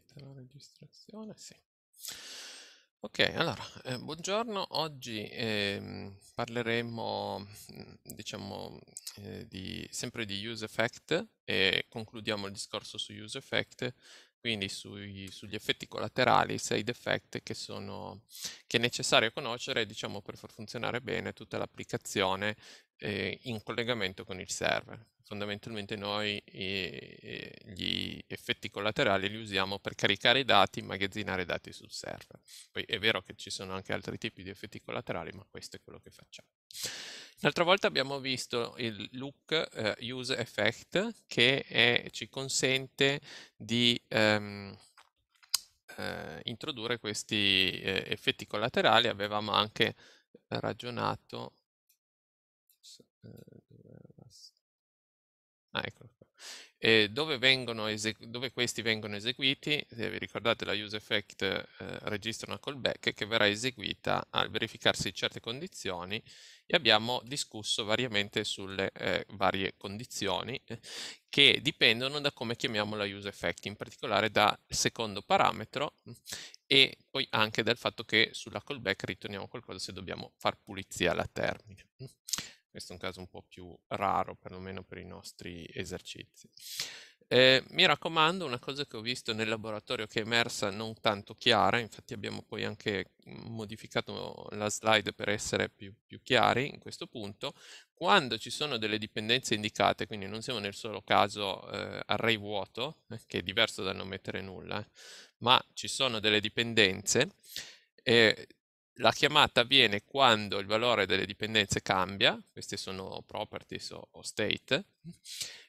partita la registrazione? Sì. Ok, allora, eh, buongiorno. Oggi eh, parleremo, mm, diciamo, eh, di, sempre di Use Effect e concludiamo il discorso su Use Effect, quindi sui, sugli effetti collaterali, side effect, che, sono, che è necessario conoscere, diciamo, per far funzionare bene tutta l'applicazione eh, in collegamento con il server. Fondamentalmente noi eh, eh, gli effetti collaterali li usiamo per caricare i dati, immagazzinare dati sul server. Poi è vero che ci sono anche altri tipi di effetti collaterali, ma questo è quello che facciamo. L'altra volta abbiamo visto il look eh, use effect che è, ci consente di ehm, eh, introdurre questi eh, effetti collaterali. Avevamo anche ragionato eh, ah, ecco. E dove, dove, questi vengono eseguiti, se vi ricordate la use effect eh, registra una callback che verrà eseguita al verificarsi certe condizioni e abbiamo discusso variamente sulle eh, varie condizioni eh, che dipendono da come chiamiamo la use effect, in particolare dal secondo parametro e poi anche dal fatto che sulla callback ritorniamo qualcosa se dobbiamo far pulizia alla termine. Questo è un caso un po' più raro, perlomeno per i nostri esercizi. Eh, mi raccomando, una cosa che ho visto nel laboratorio che è emersa non tanto chiara, infatti abbiamo poi anche mhmm, modificato la slide per essere più, più chiari in questo punto, quando ci sono delle dipendenze indicate, quindi non siamo nel solo caso eh, array vuoto, eh, che è diverso da non mettere nulla, eh, ma ci sono delle dipendenze, eh, la chiamata avviene quando il valore delle dipendenze cambia, queste sono properties o, o state,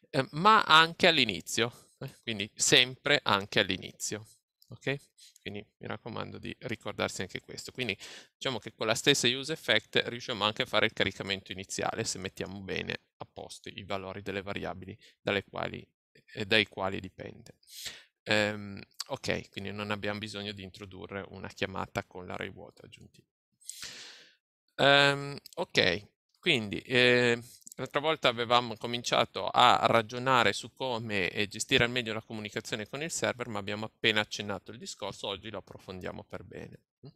eh, ma anche all'inizio, eh, quindi sempre anche all'inizio. Ok? Quindi mi raccomando di ricordarsi anche questo. Quindi diciamo che con la stessa use effect riusciamo anche a fare il caricamento iniziale se mettiamo bene a posto i valori delle variabili quali, eh, dai quali dipende. Um, ok, quindi non abbiamo bisogno di introdurre una chiamata con l'array vuoto aggiuntiva. Um, ehm, ok, quindi eh, l'altra volta avevamo cominciato a ragionare su come eh, gestire al meglio la comunicazione con il server, ma abbiamo appena accennato il discorso, oggi lo approfondiamo per bene. Mm.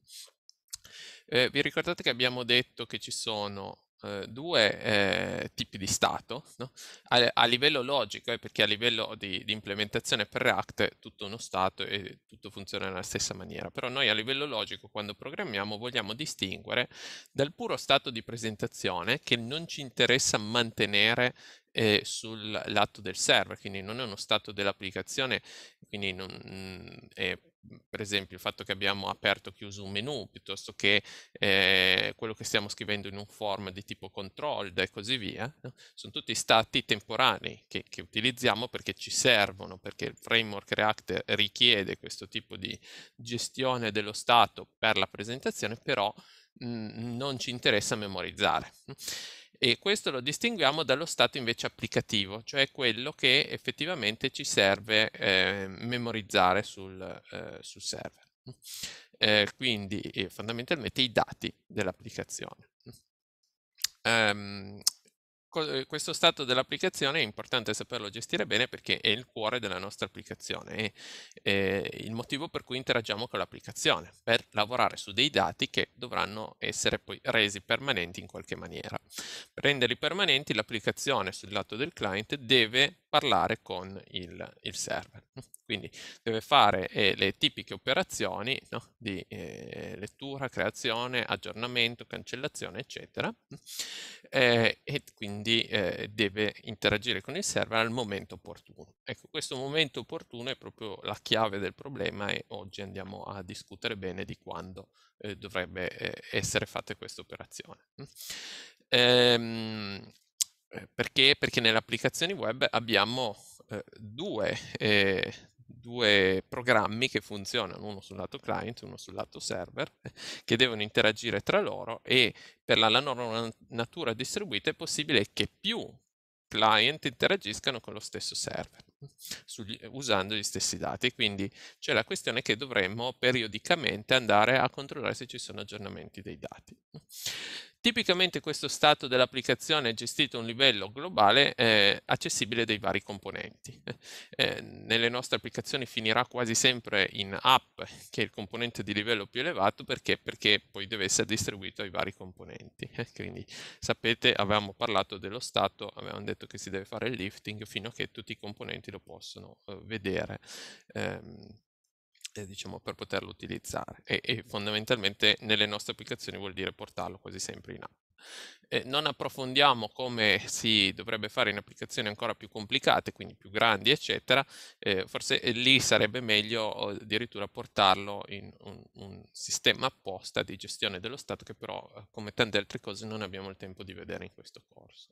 Eh, vi ricordate che abbiamo detto che ci sono eh, due eh, tipi di stato no? a, a, livello logico, eh, perché a livello di, di, implementazione per React è tutto uno stato e tutto funziona nella stessa maniera, però noi a livello logico quando programmiamo vogliamo distinguere dal puro stato di presentazione che non ci interessa mantenere eh, sul lato del server, quindi non è uno stato dell'applicazione, quindi non, mm, è Mhmm, per esempio il fatto che abbiamo aperto o chiuso un menu, piuttosto che eh, quello che stiamo scrivendo in un form di tipo controlled e così via, no? sono tutti stati temporanei che, che, utilizziamo perché ci servono, perché il framework React richiede questo tipo di gestione dello stato per la presentazione, però mh, mhmm, non ci interessa memorizzare e questo lo distinguiamo dallo stato invece applicativo, cioè quello che effettivamente ci serve eh, memorizzare sul, eh, sul server. Eh, quindi eh, fondamentalmente i dati dell'applicazione. Um, eh, questo stato dell'applicazione è importante saperlo gestire bene perché è il cuore della nostra applicazione, è, è eh, il motivo per cui interagiamo con l'applicazione, per lavorare su dei dati che dovranno essere poi resi permanenti in qualche maniera. Per renderli permanenti l'applicazione sul lato del client deve parlare con il, il server. Quindi deve fare eh, le tipiche operazioni no? di eh, lettura, creazione, aggiornamento, cancellazione, eccetera, eh, e quindi eh, deve interagire con il server al momento opportuno. Ecco, questo momento opportuno è proprio la chiave del problema e oggi andiamo a discutere bene di quando eh, dovrebbe eh, essere fatta questa operazione. Ehm, eh, perché? Perché nelle applicazioni web abbiamo eh, due, eh, due, programmi che funzionano, uno sul lato client e uno sul lato server, che devono interagire tra loro e per la loro natura distribuita è possibile che più client interagiscano con lo stesso server sugli, usando gli stessi dati. Quindi c'è la questione che dovremmo periodicamente andare a controllare se ci sono aggiornamenti dei dati. Tipicamente questo stato dell'applicazione è gestito a un livello globale eh, accessibile dai vari componenti. Eh, nelle nostre applicazioni finirà quasi sempre in app, che è il componente di livello più elevato, perché? perché poi deve essere distribuito ai vari componenti. Eh, quindi sapete, avevamo parlato dello stato, avevamo detto che si deve fare il lifting fino a che tutti i componenti lo possono eh, vedere. Ehm, eh, diciamo, per poterlo utilizzare e, e, fondamentalmente nelle nostre applicazioni vuol dire portarlo quasi sempre in app. Eh, non approfondiamo come si dovrebbe fare in applicazioni ancora più complicate, quindi più grandi, eccetera, eh, forse lì sarebbe meglio addirittura portarlo in un, un, sistema apposta di gestione dello Stato che però, eh, come tante altre cose, non abbiamo il tempo di vedere in questo corso.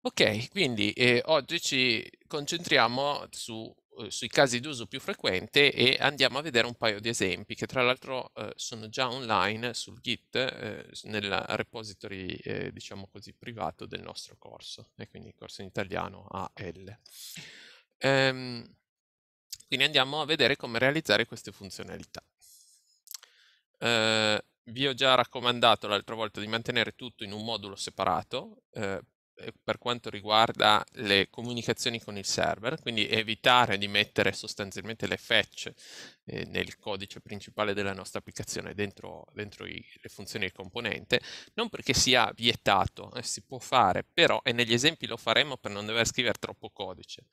Ok, quindi eh, oggi ci concentriamo su eh, sui casi d'uso più frequente e andiamo a vedere un paio di esempi che tra l'altro eh, sono già online sul Git eh, nel repository eh, diciamo così privato del nostro corso e eh, quindi il corso in italiano AL. Ehm, quindi andiamo a vedere come realizzare queste funzionalità. Ehm, vi ho già raccomandato l'altra volta di mantenere tutto in un modulo separato eh, eh, per quanto riguarda le comunicazioni con il server, quindi evitare di mettere sostanzialmente le fetch eh, nel codice principale della nostra applicazione dentro, dentro i, le funzioni del componente, non perché sia vietato, eh, si può fare, però, e negli esempi lo faremo per non dover scrivere troppo codice,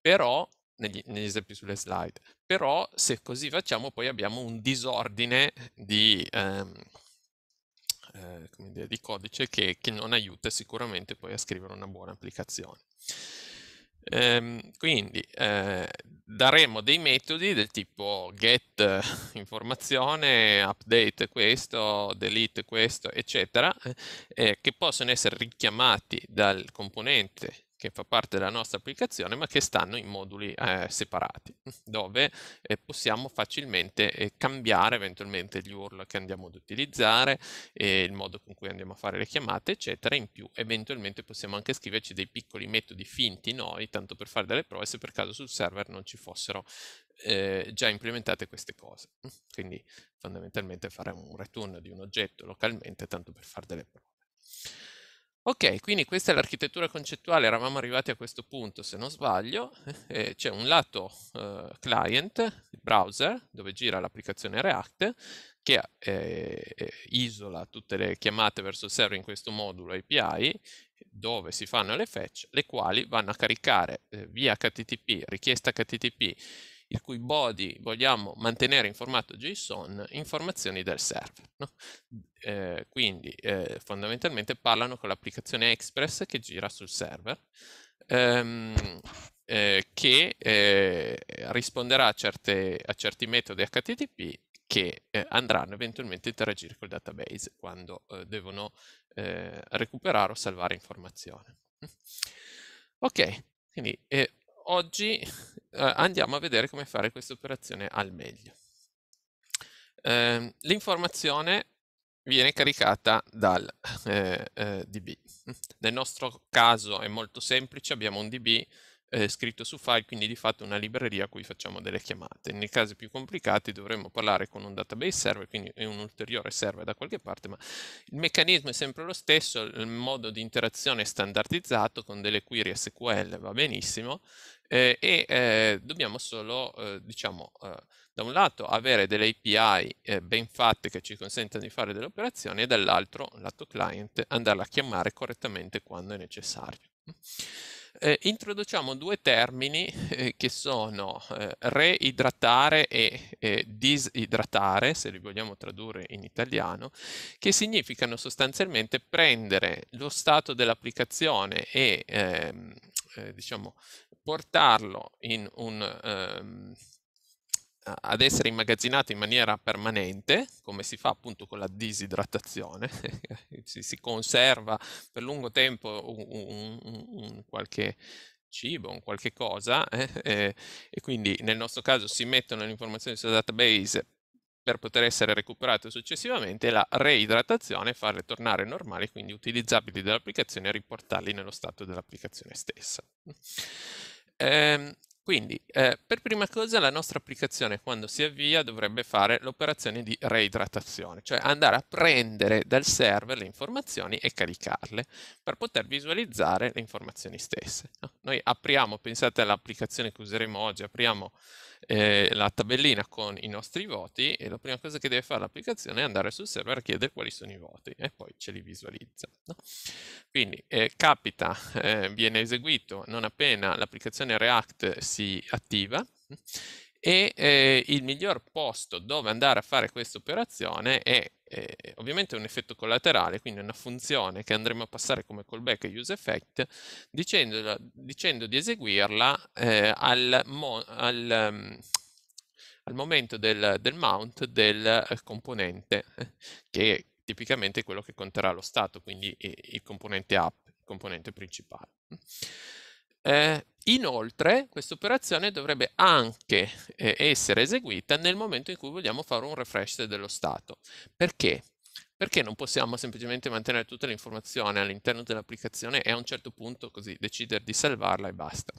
però negli, negli, esempi sulle slide. Però se così facciamo poi abbiamo un disordine di, ehm, eh, dire, di codice che, che, non aiuta sicuramente poi a scrivere una buona applicazione. Ehm, quindi eh, daremo dei metodi del tipo get informazione, update questo, delete questo, eccetera, eh, eh che possono essere richiamati dal componente che fa parte della nostra applicazione, ma che stanno in moduli eh, separati, dove eh, possiamo facilmente eh, cambiare eventualmente gli URL che andiamo ad utilizzare, eh, il modo con cui andiamo a fare le chiamate, eccetera. In più, eventualmente possiamo anche scriverci dei piccoli metodi finti noi, tanto per fare delle prove, se per caso sul server non ci fossero eh, già implementate queste cose. Quindi fondamentalmente fare un return di un oggetto localmente, tanto per fare delle prove. Ok, quindi questa è l'architettura concettuale, eravamo arrivati a questo punto se non sbaglio, eh, c'è un lato eh, client, il browser, dove gira l'applicazione React, che eh, eh isola tutte le chiamate verso il server in questo modulo API, dove si fanno le fetch, le quali vanno a caricare eh, via HTTP, richiesta HTTP, il cui body vogliamo mantenere in formato JSON informazioni del server. No? Eh, quindi eh, fondamentalmente parlano con l'applicazione Express che gira sul server, ehm, eh, che eh, risponderà a, certe, a, certi metodi HTTP che eh, andranno eventualmente a interagire col database quando eh, devono recuperare o salvare informazioni. Ok, quindi eh, oggi eh, andiamo a vedere come fare questa operazione al meglio. Eh, L'informazione viene caricata dal eh, eh DB. Nel nostro caso è molto semplice, abbiamo un DB eh, scritto su file, quindi di fatto una libreria a cui facciamo delle chiamate. Nei casi più complicati dovremmo parlare con un database server, quindi un ulteriore server da qualche parte, ma il meccanismo è sempre lo stesso, il modo di interazione è standardizzato con delle query SQL, va benissimo, eh, e eh, dobbiamo solo, eh, diciamo, eh, da un lato avere delle API eh, ben fatte che ci consentano di fare delle operazioni e dall'altro, lato client, andarla a chiamare correttamente quando è necessario eh, introduciamo due termini eh, che sono eh, reidratare e disidratare, se li vogliamo tradurre in italiano, che significano sostanzialmente prendere lo stato dell'applicazione e ehm, eh, diciamo portarlo in un ehm, ad essere immagazzinata in maniera permanente, come si fa appunto con la disidratazione, si, si, conserva per lungo tempo un, un, un qualche cibo, un qualche cosa, eh, eh, e quindi nel nostro caso si mettono le informazioni sul database per poter essere recuperate successivamente, la reidratazione farle tornare normali, quindi utilizzabili dall'applicazione e riportarli nello stato dell'applicazione stessa. Eh, quindi, eh, per prima cosa, la nostra applicazione quando si avvia dovrebbe fare l'operazione di reidratazione, cioè andare a prendere dal server le informazioni e caricarle per poter visualizzare le informazioni stesse. No? Noi apriamo, pensate all'applicazione che useremo oggi, apriamo eh, la tabellina con i nostri voti e la prima cosa che deve fare l'applicazione è andare sul server e chiedere quali sono i voti e poi ce li visualizza. No? Quindi eh, capita, eh, viene eseguito non appena l'applicazione React si attiva e eh, il miglior posto dove andare a fare questa operazione è eh, ovviamente è un effetto collaterale, quindi è una funzione che andremo a passare come callback a useEffect dicendo, dicendo di eseguirla eh, al, mo, al, um, al, momento del, del mount del eh, componente eh, che è tipicamente quello che conterrà lo stato, quindi il componente app, il componente principale. Eh, Inoltre, questa operazione dovrebbe anche eh, essere eseguita nel momento in cui vogliamo fare un refresh dello stato. Perché? Perché non possiamo semplicemente mantenere tutta l'informazione all'interno dell'applicazione e a un certo punto così decidere di salvarla e basta?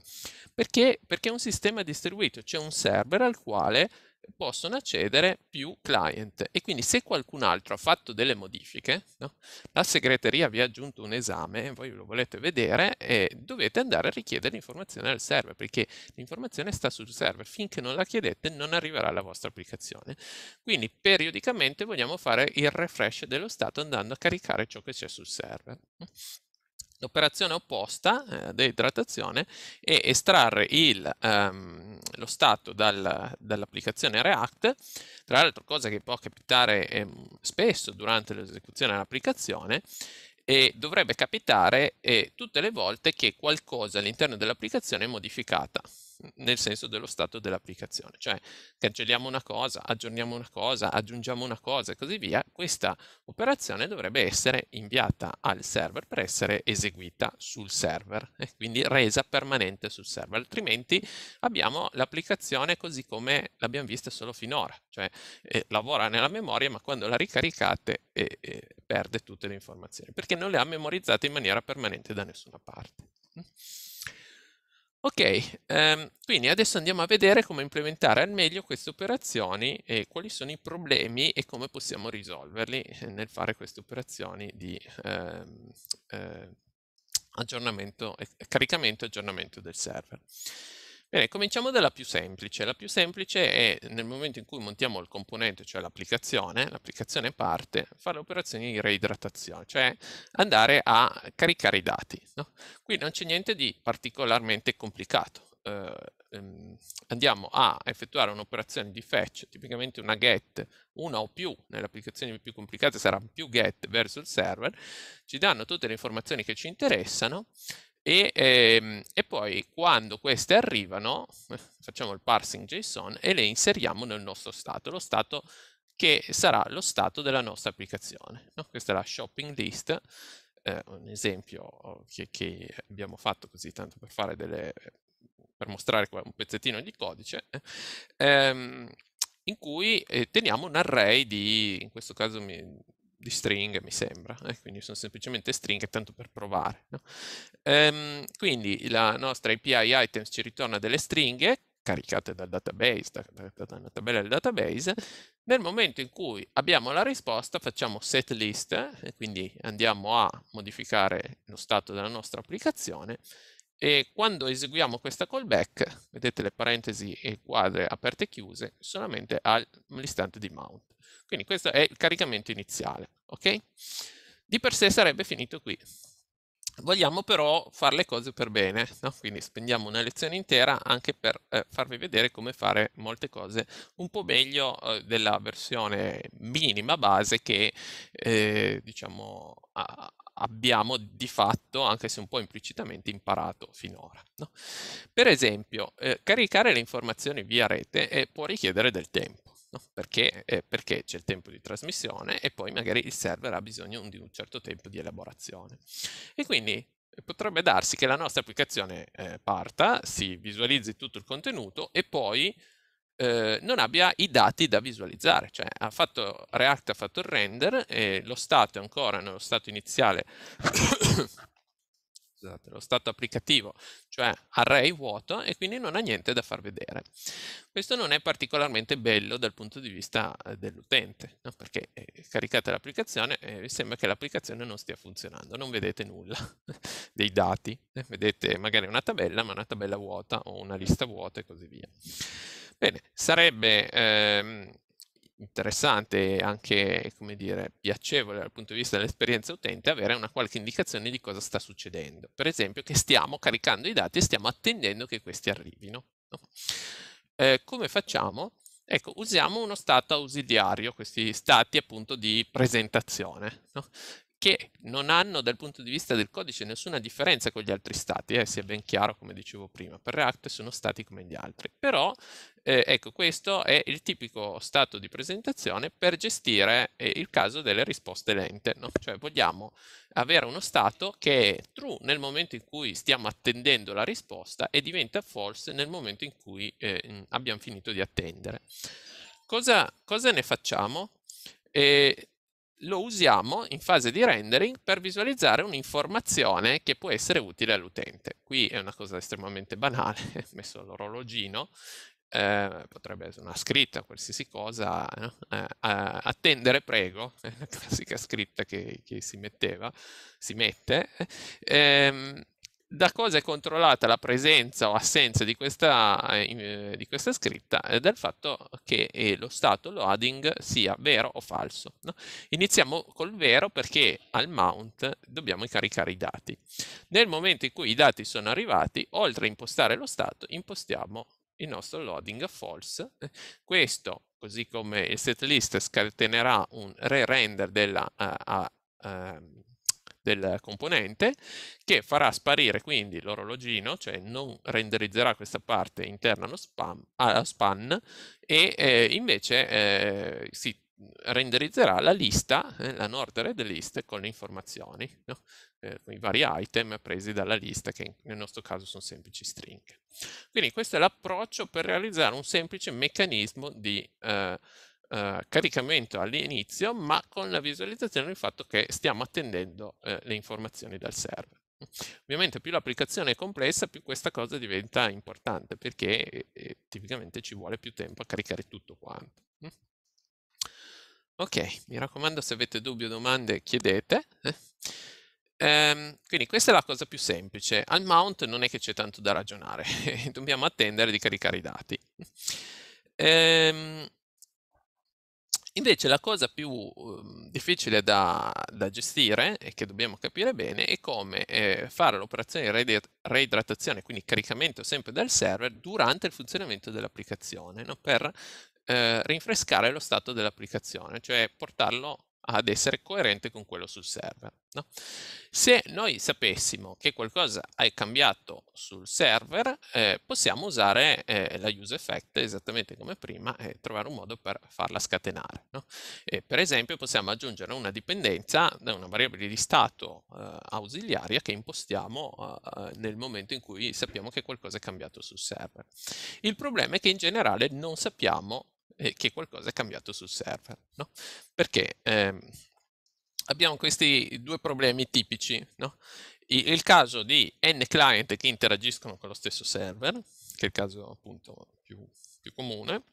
Perché, perché è un sistema distribuito, c'è un server al quale possono accedere più client e quindi se qualcun altro ha fatto delle modifiche, no? la segreteria vi ha aggiunto un esame, voi lo volete vedere e dovete andare a richiedere l'informazione al server perché l'informazione sta sul server, finché non la chiedete non arriverà la vostra applicazione. Quindi periodicamente vogliamo fare il refresh dello stato andando a caricare ciò che c'è sul server l'operazione opposta eh, deidratazione è estrarre il, ehm, lo stato dal, dall'applicazione React, tra l'altro cosa che può capitare ehm, spesso durante l'esecuzione dell'applicazione, e dovrebbe capitare eh, tutte le volte che qualcosa all'interno dell'applicazione è modificata nel senso dello stato dell'applicazione, cioè cancelliamo una cosa, aggiorniamo una cosa, aggiungiamo una cosa e così via, questa operazione dovrebbe essere inviata al server per essere eseguita sul server e eh, quindi resa permanente sul server, altrimenti abbiamo l'applicazione così come l'abbiamo vista solo finora, cioè eh, lavora nella memoria ma quando la ricaricate eh, eh, perde tutte le informazioni perché non le ha memorizzate in maniera permanente da nessuna parte. Ok, ehm, quindi adesso andiamo a vedere come implementare al meglio queste operazioni e quali sono i problemi e come possiamo risolverli eh, nel fare queste operazioni di ehm, eh, aggiornamento, caricamento e aggiornamento del server. Bene, cominciamo dalla più semplice. La più semplice è nel momento in cui montiamo il componente, cioè l'applicazione, l'applicazione parte, fare le operazioni di reidratazione, cioè andare a caricare i dati. No? Qui non c'è niente di particolarmente complicato. Eh, ehm, andiamo a effettuare un'operazione di fetch, tipicamente una get, una o più, nelle applicazioni più complicate sarà più get verso il server, ci danno tutte le informazioni che ci interessano e, ehm, e, poi quando queste arrivano, facciamo il parsing JSON e le inseriamo nel nostro stato, lo stato che sarà lo stato della nostra applicazione. No? Questa è la shopping list, eh, un esempio oh, che, che, abbiamo fatto così tanto per, delle, per mostrare un pezzettino di codice, ehm, in cui eh, teniamo un array di, in questo caso mi, di string, mi sembra, eh? quindi sono semplicemente stringhe tanto per provare. No? Ehm, quindi la nostra API items ci ritorna delle stringhe caricate dal database, da, da, da una tabella del database, nel momento in cui abbiamo la risposta facciamo set list, eh? quindi andiamo a modificare lo stato della nostra applicazione e quando eseguiamo questa callback, vedete le parentesi e quadre aperte e chiuse, solamente all'istante di mount. Quindi questo è il caricamento iniziale, ok? Di per sé sarebbe finito qui. Vogliamo però fare le cose per bene, no? quindi spendiamo una lezione intera anche per eh, farvi vedere come fare molte cose un po' meglio eh, della versione minima base che eh, diciamo a, abbiamo di fatto, anche se un po' implicitamente, imparato finora. No? Per esempio, eh, caricare le informazioni via rete eh, può richiedere del tempo. No? Perché? Eh. eh, perché c'è il tempo di trasmissione e poi magari il server ha bisogno di un certo tempo di elaborazione. E quindi potrebbe darsi che la nostra applicazione eh, parta, si visualizzi tutto il contenuto e poi eh, non abbia i dati da visualizzare, cioè ha fatto, React ha fatto il render e lo stato è ancora nello stato iniziale scusate, esatto, lo stato applicativo, cioè array vuoto e quindi non ha niente da far vedere. Questo non è particolarmente bello dal punto di vista eh, dell'utente, no? perché eh, caricate l'applicazione e vi sembra che l'applicazione non stia funzionando, non vedete nulla dei dati, eh, vedete magari una tabella ma una tabella vuota o una lista vuota e così via. Bene, sarebbe... Ehm, interessante e anche, come dire, piacevole dal punto di vista dell'esperienza utente avere una qualche indicazione di cosa sta succedendo. Per esempio che stiamo caricando i dati e stiamo attendendo che questi arrivino. No? Eh, come facciamo? Ecco, usiamo uno stato ausiliario, questi stati appunto di presentazione, no? che non hanno dal punto di vista del codice nessuna differenza con gli altri stati, eh, sia ben chiaro come dicevo prima, per React sono stati come gli altri, però eh, ecco questo è il tipico stato di presentazione per gestire eh, il caso delle risposte lente, no? cioè vogliamo avere uno stato che è true nel momento in cui stiamo attendendo la risposta e diventa false nel momento in cui eh, abbiamo finito di attendere. Cosa, cosa ne facciamo? E eh, lo usiamo in fase di rendering per visualizzare un'informazione che può essere utile all'utente. Qui è una cosa estremamente banale, ho messo l'orologino, eh, potrebbe essere una scritta, qualsiasi cosa, eh, eh, attendere prego, è la classica scritta che, che si metteva, si mette, ehm, da cosa è controllata la presenza o assenza di questa, eh, eh di questa scritta eh, dal fatto che eh, lo stato loading sia vero o falso. No? Iniziamo col vero perché al mount dobbiamo caricare i dati. Nel momento in cui i dati sono arrivati, oltre a impostare lo stato, impostiamo il nostro loading false. Eh. Questo, così come il setlist, scatenerà un re-render della uh, uh, del componente che farà sparire quindi l'orologino, cioè non renderizzerà questa parte interna allo spam, alla span e eh, invece eh, si renderizzerà la lista, eh, la Red list con le informazioni, no? eh, con i vari item presi dalla lista che nel nostro caso sono semplici stringhe. Quindi questo è l'approccio per realizzare un semplice meccanismo di eh, eh, caricamento all'inizio, ma con la visualizzazione del fatto che stiamo attendendo eh, le informazioni dal server. Ovviamente più l'applicazione è complessa, più questa cosa diventa importante, perché eh, eh tipicamente ci vuole più tempo a caricare tutto quanto. Ok, mi raccomando se avete dubbi o domande chiedete. Um, quindi questa è la cosa più semplice. Al mount non è che c'è tanto da ragionare, dobbiamo attendere di caricare i dati. Um, Invece la cosa più eh, difficile da, da, gestire e che dobbiamo capire bene è come eh, fare l'operazione di reidratazione, quindi caricamento sempre del server, durante il funzionamento dell'applicazione, no? per eh, rinfrescare lo stato dell'applicazione, cioè portarlo ad essere coerente con quello sul server. No? Se noi sapessimo che qualcosa è cambiato sul server, eh, possiamo usare eh, la use effect esattamente come prima e trovare un modo per farla scatenare. No? per esempio possiamo aggiungere una dipendenza da una variabile di stato eh, ausiliaria che impostiamo eh, nel momento in cui sappiamo che qualcosa è cambiato sul server. Il problema è che in generale non sappiamo che qualcosa è cambiato sul server. No? Perché ehm, abbiamo questi due problemi tipici. No? Il, il caso di n client che interagiscono con lo stesso server, che è il caso appunto più, più comune,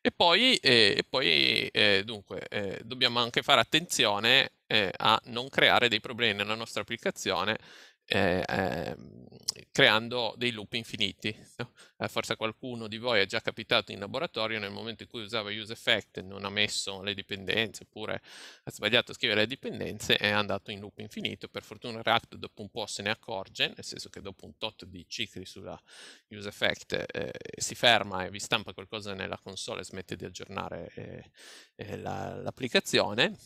e poi, eh, e poi eh, dunque, eh, dobbiamo anche fare attenzione eh, a non creare dei problemi nella nostra applicazione eh, ehm, creando dei loop infiniti. Eh, forse qualcuno di voi è già capitato in laboratorio nel momento in cui usava useEffect, non ha messo le dipendenze oppure ha sbagliato a scrivere le dipendenze è andato in loop infinito. Per fortuna React dopo un po' se ne accorge, nel senso che dopo un tot di cicli sulla useEffect eh, si ferma e vi stampa qualcosa nella console e smette di aggiornare eh, eh, la, l'applicazione,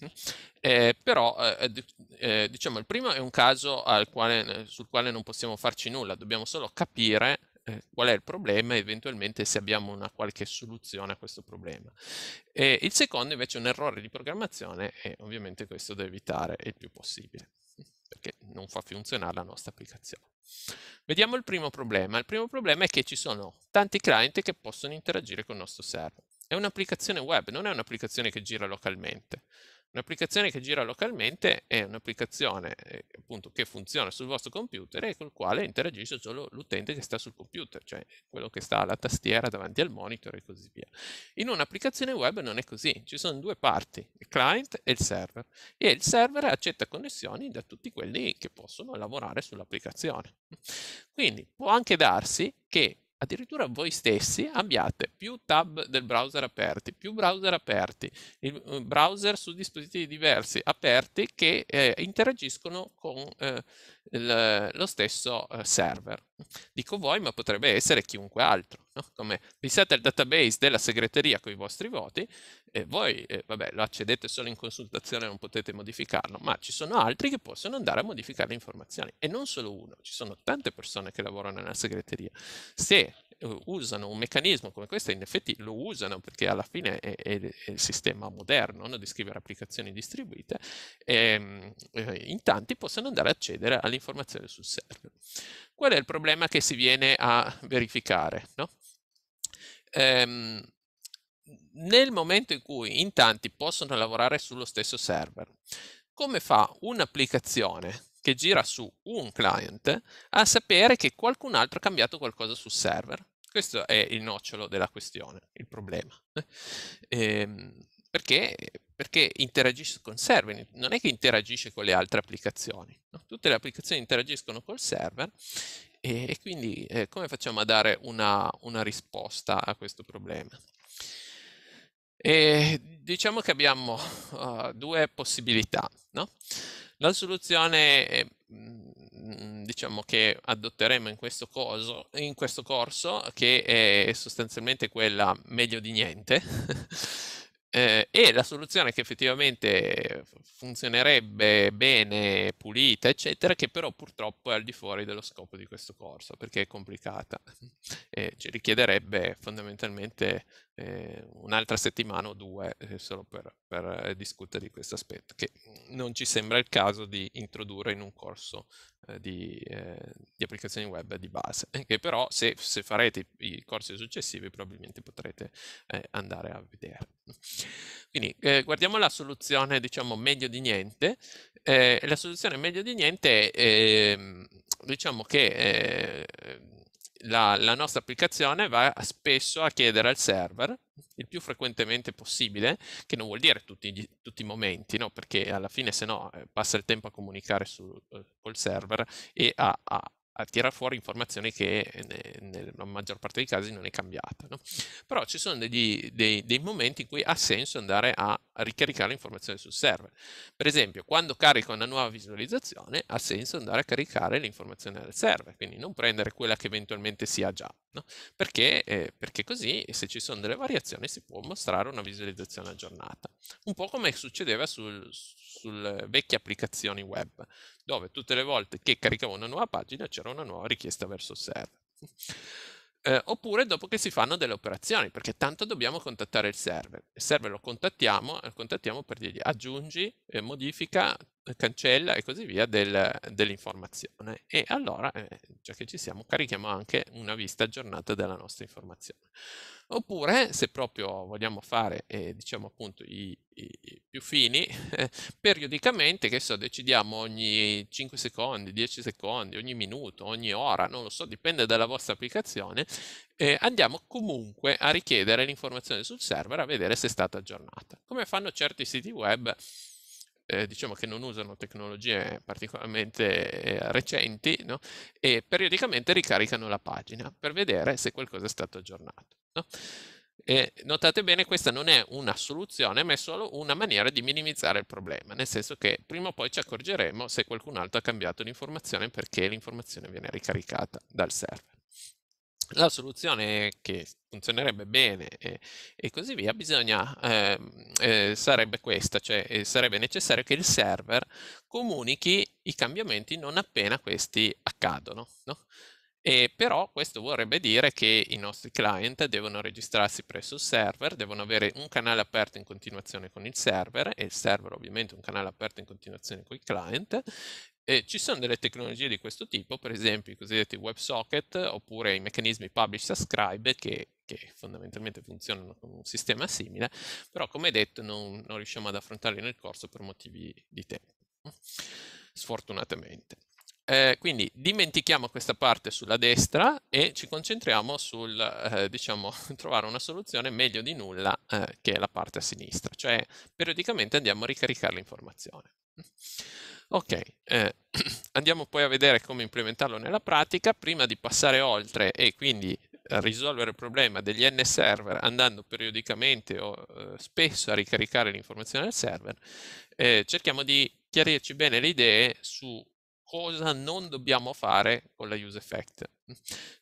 eh, però eh, eh, diciamo il primo è un caso quale, sul quale non possiamo farci nulla, dobbiamo solo capire eh, qual è il problema e eventualmente se abbiamo una qualche soluzione a questo problema. E il secondo invece è un errore di programmazione e ovviamente questo da evitare il più possibile perché non fa funzionare la nostra applicazione. Vediamo il primo problema. Il primo problema è che ci sono tanti client che possono interagire con il nostro server è un'applicazione web, non è un'applicazione che gira localmente. Un'applicazione che gira localmente è un'applicazione eh, appunto, che funziona sul vostro computer e col quale interagisce solo l'utente che sta sul computer, cioè quello che sta alla tastiera davanti al monitor e così via. In un'applicazione web non è così, ci sono due parti, il client e il server, e il server accetta connessioni da tutti quelli che possono lavorare sull'applicazione. Quindi può anche darsi che addirittura voi stessi abbiate più tab del browser aperti, più browser aperti, eh, browser su dispositivi diversi aperti che eh, interagiscono con eh, il, lo stesso eh, server. Dico voi, ma potrebbe essere chiunque altro. No? Come pensate al database della segreteria con i vostri voti, e voi eh, vabbè, lo accedete solo in consultazione, non potete modificarlo, ma ci sono altri che possono andare a modificare le informazioni. E non solo uno, ci sono tante persone che lavorano nella segreteria. Se usano un meccanismo come questo, in effetti lo usano perché alla fine è, è, è il sistema moderno no? di scrivere applicazioni distribuite, e, ehm, eh, in tanti possono andare ad accedere all'informazione sul server. Qual è il problema che si viene a verificare? No? Ehm, nel momento in cui in tanti possono lavorare sullo stesso server, come fa un'applicazione che gira su un client a sapere che qualcun altro ha cambiato qualcosa sul server? Questo è il nocciolo della questione, il problema. Ehm, perché? Perché interagisce con server, non è che interagisce con le altre applicazioni. No? Tutte le applicazioni interagiscono col server e, e quindi eh, come facciamo a dare una, una risposta a questo problema? E diciamo che abbiamo uh, due possibilità. No? La soluzione è, mm, Mm, diciamo che adotteremo in questo, coso, in questo corso, che è sostanzialmente quella meglio di niente, eh, e la soluzione che effettivamente funzionerebbe bene, pulita, eccetera, che però purtroppo è al di fuori dello scopo di questo corso, perché è complicata e ci richiederebbe fondamentalmente eh, un'altra settimana o due eh, solo per, per, eh, discutere di questo aspetto, che non ci sembra il caso di introdurre in un corso eh, di, eh, di, applicazioni web di base, eh, che però se, se farete i, i, corsi successivi probabilmente potrete andare a vedere. Quindi guardiamo la soluzione diciamo meglio di niente, la soluzione meglio di niente è ehm, diciamo che la, la, nostra applicazione va spesso a chiedere al server, il più frequentemente possibile, che non vuol dire tutti, tutti i momenti, no? perché alla fine se no eh, passa il tempo a comunicare su, eh, col server e a, a, a tira fuori informazioni che nella maggior parte dei casi non è cambiata. No? Però ci sono degli, dei, dei, momenti in cui ha senso andare a ricaricare informazioni sul server. Per esempio, quando carico una nuova visualizzazione, ha senso andare a caricare l'informazione dal server, quindi non prendere quella che eventualmente si ha già, no? perché, eh, perché così se ci sono delle variazioni si può mostrare una visualizzazione aggiornata. Un po' come succedeva sul, sulle eh, vecchie applicazioni web dove tutte le volte che caricavo una nuova pagina c'era una nuova richiesta verso il server. Eh, oppure dopo che si fanno delle operazioni, perché tanto dobbiamo contattare il server. Il server lo contattiamo, lo eh, contattiamo per dirgli aggiungi, eh, modifica cancella e così via del, dell'informazione. E allora, eh, già che ci siamo, carichiamo anche una vista aggiornata della nostra informazione. Oppure, se proprio vogliamo fare, eh, diciamo appunto, i, i, i più fini, eh, periodicamente, che so, decidiamo ogni 5 secondi, 10 secondi, ogni minuto, ogni ora, non lo so, dipende dalla vostra applicazione, eh, andiamo comunque a richiedere l'informazione sul server a vedere se è stata aggiornata. Come fanno certi siti web eh, diciamo che non usano tecnologie particolarmente eh, recenti no? e periodicamente ricaricano la pagina per vedere se qualcosa è stato aggiornato. No? E notate bene, questa non è una soluzione, ma è solo una maniera di minimizzare il problema, nel senso che prima o poi ci accorgeremo se qualcun altro ha cambiato l'informazione perché l'informazione viene ricaricata dal server la soluzione che funzionerebbe bene e, e così via, bisogna, eh, eh, sarebbe questa, cioè eh, sarebbe necessario che il server comunichi i cambiamenti non appena questi accadono. No? E però questo vorrebbe dire che i nostri client devono registrarsi presso il server, devono avere un canale aperto in continuazione con il server e il server ovviamente un canale aperto in continuazione con i client e ci sono delle tecnologie di questo tipo, per esempio i cosiddetti WebSocket oppure i meccanismi publish subscribe che, che fondamentalmente funzionano con un sistema simile, però come detto non, non riusciamo ad affrontarli nel corso per motivi di tempo, mm, sfortunatamente. Eh, quindi dimentichiamo questa parte sulla destra e ci concentriamo sul, eh, diciamo, trovare una soluzione meglio di nulla eh, che la parte a sinistra, cioè periodicamente andiamo a ricaricare l'informazione. Mm. Ok, eh, andiamo poi a vedere come implementarlo nella pratica prima di passare oltre e quindi risolvere il problema degli N server andando periodicamente o eh, spesso a ricaricare l'informazione del server, eh, cerchiamo di chiarirci bene le idee su cosa non dobbiamo fare con la use effect,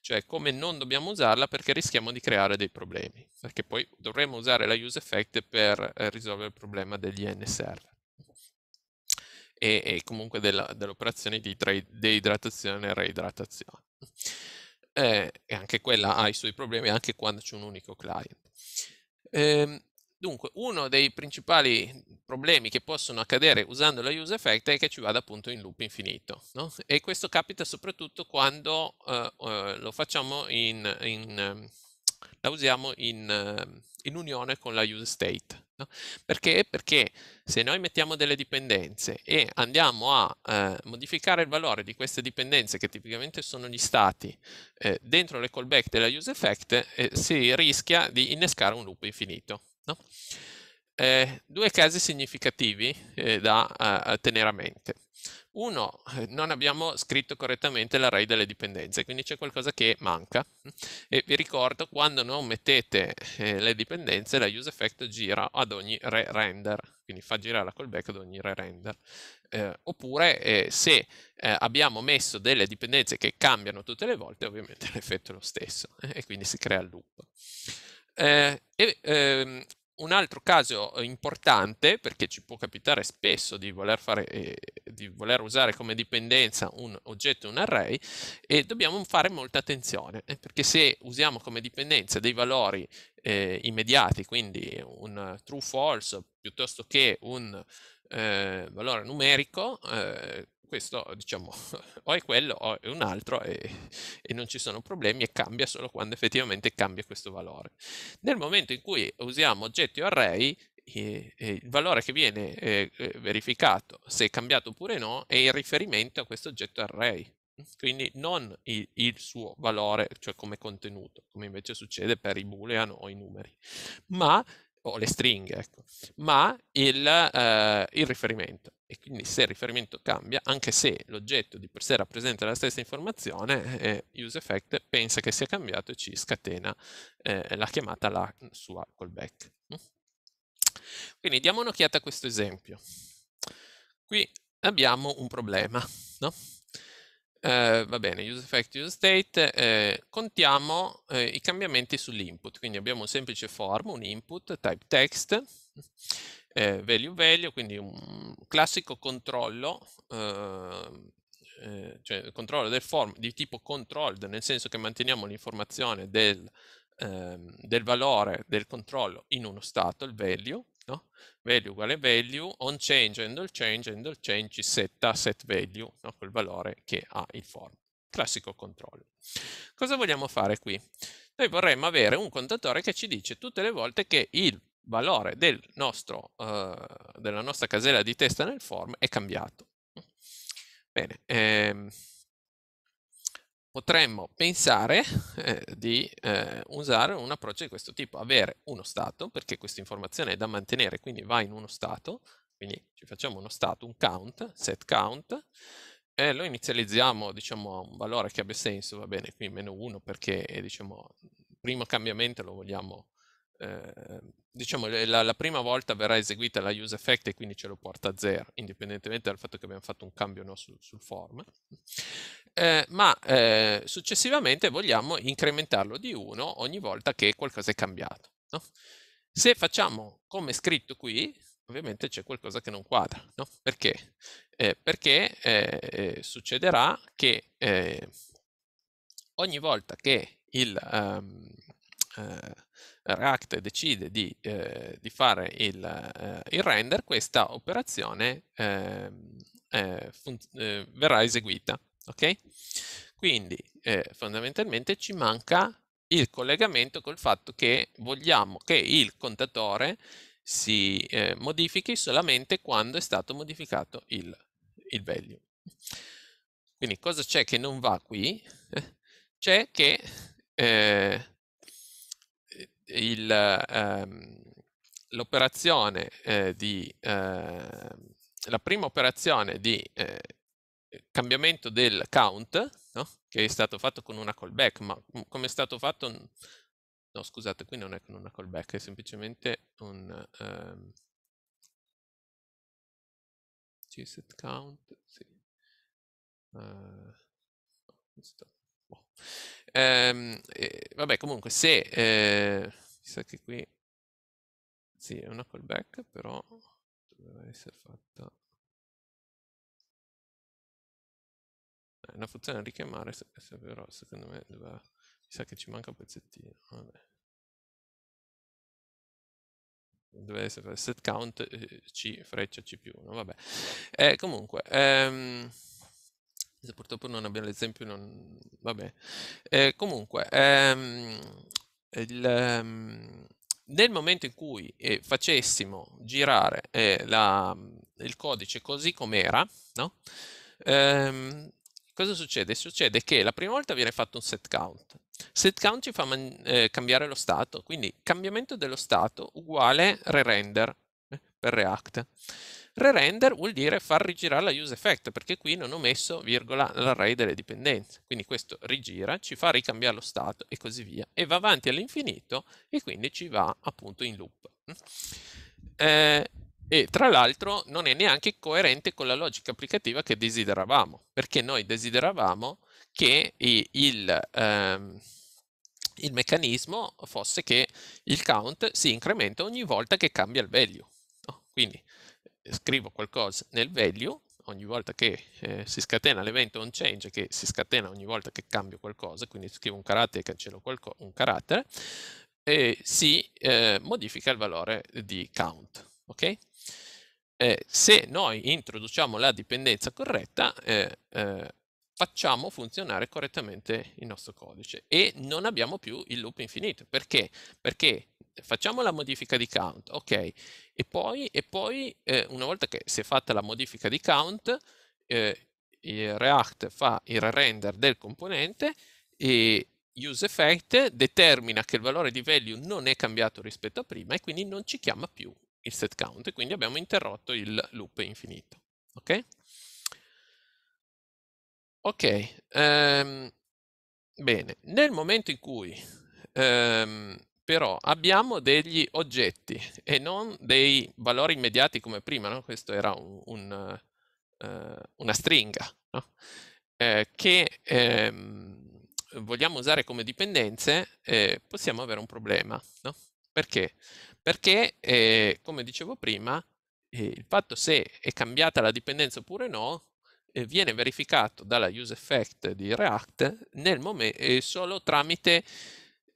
cioè come non dobbiamo usarla perché rischiamo di creare dei problemi, perché poi dovremmo usare la use effect per eh, risolvere il problema degli N server e, e comunque della, dell'operazione di tra- deidratazione e reidratazione. Eh, e anche quella ha i suoi problemi anche quando c'è un unico client. Eh, Dunque, uno dei principali problemi che possono accadere usando la use effect è che ci vada appunto in loop infinito. No? E questo capita soprattutto quando eh, eh lo facciamo in, in, ehm, la usiamo in, ehm, in unione con la use state. No? Perché? Perché se noi mettiamo delle dipendenze e andiamo a eh, modificare il valore di queste dipendenze, che tipicamente sono gli stati, eh, dentro le callback della use effect, eh, si rischia di innescare un loop infinito. No? Eh, due casi significativi eh, da eh, tenere a mente. Uno, eh, non abbiamo scritto correttamente l'array delle dipendenze, quindi c'è qualcosa che manca. E vi ricordo, quando non mettete eh, le dipendenze, la useEffect gira ad ogni re-render, quindi fa girare la callback ad ogni re-render. Eh, oppure, eh, se eh, abbiamo messo delle dipendenze che cambiano tutte le volte, ovviamente l'effetto è lo stesso, eh, e quindi si crea il loop. Eh, eh, un altro caso eh, importante, perché ci può capitare spesso di voler, fare, eh, di voler usare come dipendenza un oggetto e un array, e dobbiamo fare molta attenzione, eh, perché se usiamo come dipendenza dei valori eh, immediati, quindi un true false piuttosto che un eh, valore numerico, eh, questo diciamo o è quello o è un altro e, e, non ci sono problemi e cambia solo quando effettivamente cambia questo valore. Nel momento in cui usiamo oggetti o array, il valore che viene eh, eh, verificato, se è cambiato oppure no, è il riferimento a questo oggetto array, quindi non il, il, suo valore, cioè come contenuto, come invece succede per i boolean o i numeri, ma o le stringhe, ecco, ma il, eh, il, riferimento. E quindi se il riferimento cambia, anche se l'oggetto di per sé rappresenta la stessa informazione, eh, useEffect pensa che sia cambiato e ci scatena eh, la chiamata alla sua callback. Quindi diamo un'occhiata a questo esempio. Qui abbiamo un problema, no? Eh, va bene, use effect, use state, eh, contiamo eh, i cambiamenti sull'input, quindi abbiamo un semplice form, un input, type text, eh, value value, quindi un classico controllo, eh, cioè controllo del form di tipo controlled, nel senso che manteniamo l'informazione del, ehm, del valore del controllo in uno stato, il value, no? value uguale value, on change, handle change, handle change ci setta set value, no? quel valore che ha il form. Classico controllo. Cosa vogliamo fare qui? Noi vorremmo avere un contatore che ci dice tutte le volte che il valore del nostro, eh, della nostra casella di testa nel form è cambiato. Bene, ehm, potremmo pensare eh, di eh, usare un approccio di questo tipo, avere uno stato, perché questa informazione è da mantenere, quindi va in uno stato, quindi ci facciamo uno stato, un count, set count, e lo inizializziamo diciamo, a un valore che abbia senso, va bene, qui meno 1 perché diciamo, il primo cambiamento lo vogliamo, eh, diciamo la, la, prima volta verrà eseguita la use effect e quindi ce lo porta a 0, indipendentemente dal fatto che abbiamo fatto un cambio no, sul, sul form eh, ma eh, successivamente vogliamo incrementarlo di 1 ogni volta che qualcosa è cambiato. No? Se facciamo come scritto qui, ovviamente c'è qualcosa che non quadra. No? Perché? Eh, perché eh, eh, succederà che eh, ogni volta che il um, React decide di, di fare il, il, render, questa operazione ehm, verrà eseguita. Ok? Quindi eh, fondamentalmente ci manca il collegamento col fatto che vogliamo che il contatore si eh, modifichi solamente quando è stato modificato il, il value. Quindi cosa c'è che non va qui? Eh, c'è che eh, ehm, l'operazione eh, di ehm, la prima operazione di eh, eh, cambiamento del count, no? che è stato fatto con una callback, ma mm, come è stato fatto... No, scusate, qui non è con una callback, è semplicemente un... Um, ehm, gset count, sì. Uh, boh. ehm, eh, vabbè, comunque, se... Eh, mi sa che qui... Sì, è una callback, però doveva essere fatta una funzione richiamare, se, se però secondo me doveva, mi sa che ci manca un pezzettino, vabbè. Deve essere set count eh, C freccia C più 1, vabbè. Eh, comunque, ehm, se purtroppo non abbiamo l'esempio, non... vabbè. Eh, comunque, ehm, il, ehm, nel momento in cui eh, facessimo girare eh, la, il codice così com'era, no? ehm, cosa succede? Succede che la prima volta viene fatto un set count. Set count ci fa eh, cambiare lo stato, quindi cambiamento dello stato uguale re-render eh, per React. Re-render vuol dire far rigirare la use effect, perché qui non ho messo virgola l'array delle dipendenze. Quindi questo rigira, ci fa ricambiare lo stato e così via. E va avanti all'infinito e quindi ci va appunto in loop. Eh, e tra l'altro non è neanche coerente con la logica applicativa che desideravamo, perché noi desideravamo che il, ehm, il meccanismo fosse che il count si incrementa ogni volta che cambia il value. No? Quindi eh, scrivo qualcosa nel value, ogni volta che eh, si scatena l'evento on change, che si scatena ogni volta che cambio qualcosa, quindi scrivo un carattere e cancello un carattere, e si eh, modifica il valore di count. Okay? eh, se noi introduciamo la dipendenza corretta, eh, eh, facciamo funzionare correttamente il nostro codice e non abbiamo più il loop infinito. Perché? Perché facciamo la modifica di count, ok, e poi, e poi eh, una volta che si è fatta la modifica di count, eh, il React fa il render del componente e useEffect determina che il valore di value non è cambiato rispetto a prima e quindi non ci chiama più il set count e quindi abbiamo interrotto il loop infinito. Ok? Ok, ehm, bene, nel momento in cui ehm, però abbiamo degli oggetti e non dei valori immediati come prima, no? questo era un, un, uh, una stringa, no? eh, che ehm, vogliamo usare come dipendenze, eh, possiamo avere un problema. No? Perché? Perché, eh, come dicevo prima, eh, il fatto se è cambiata la dipendenza oppure no eh, viene verificato dalla use effect di React momen- eh, solo tramite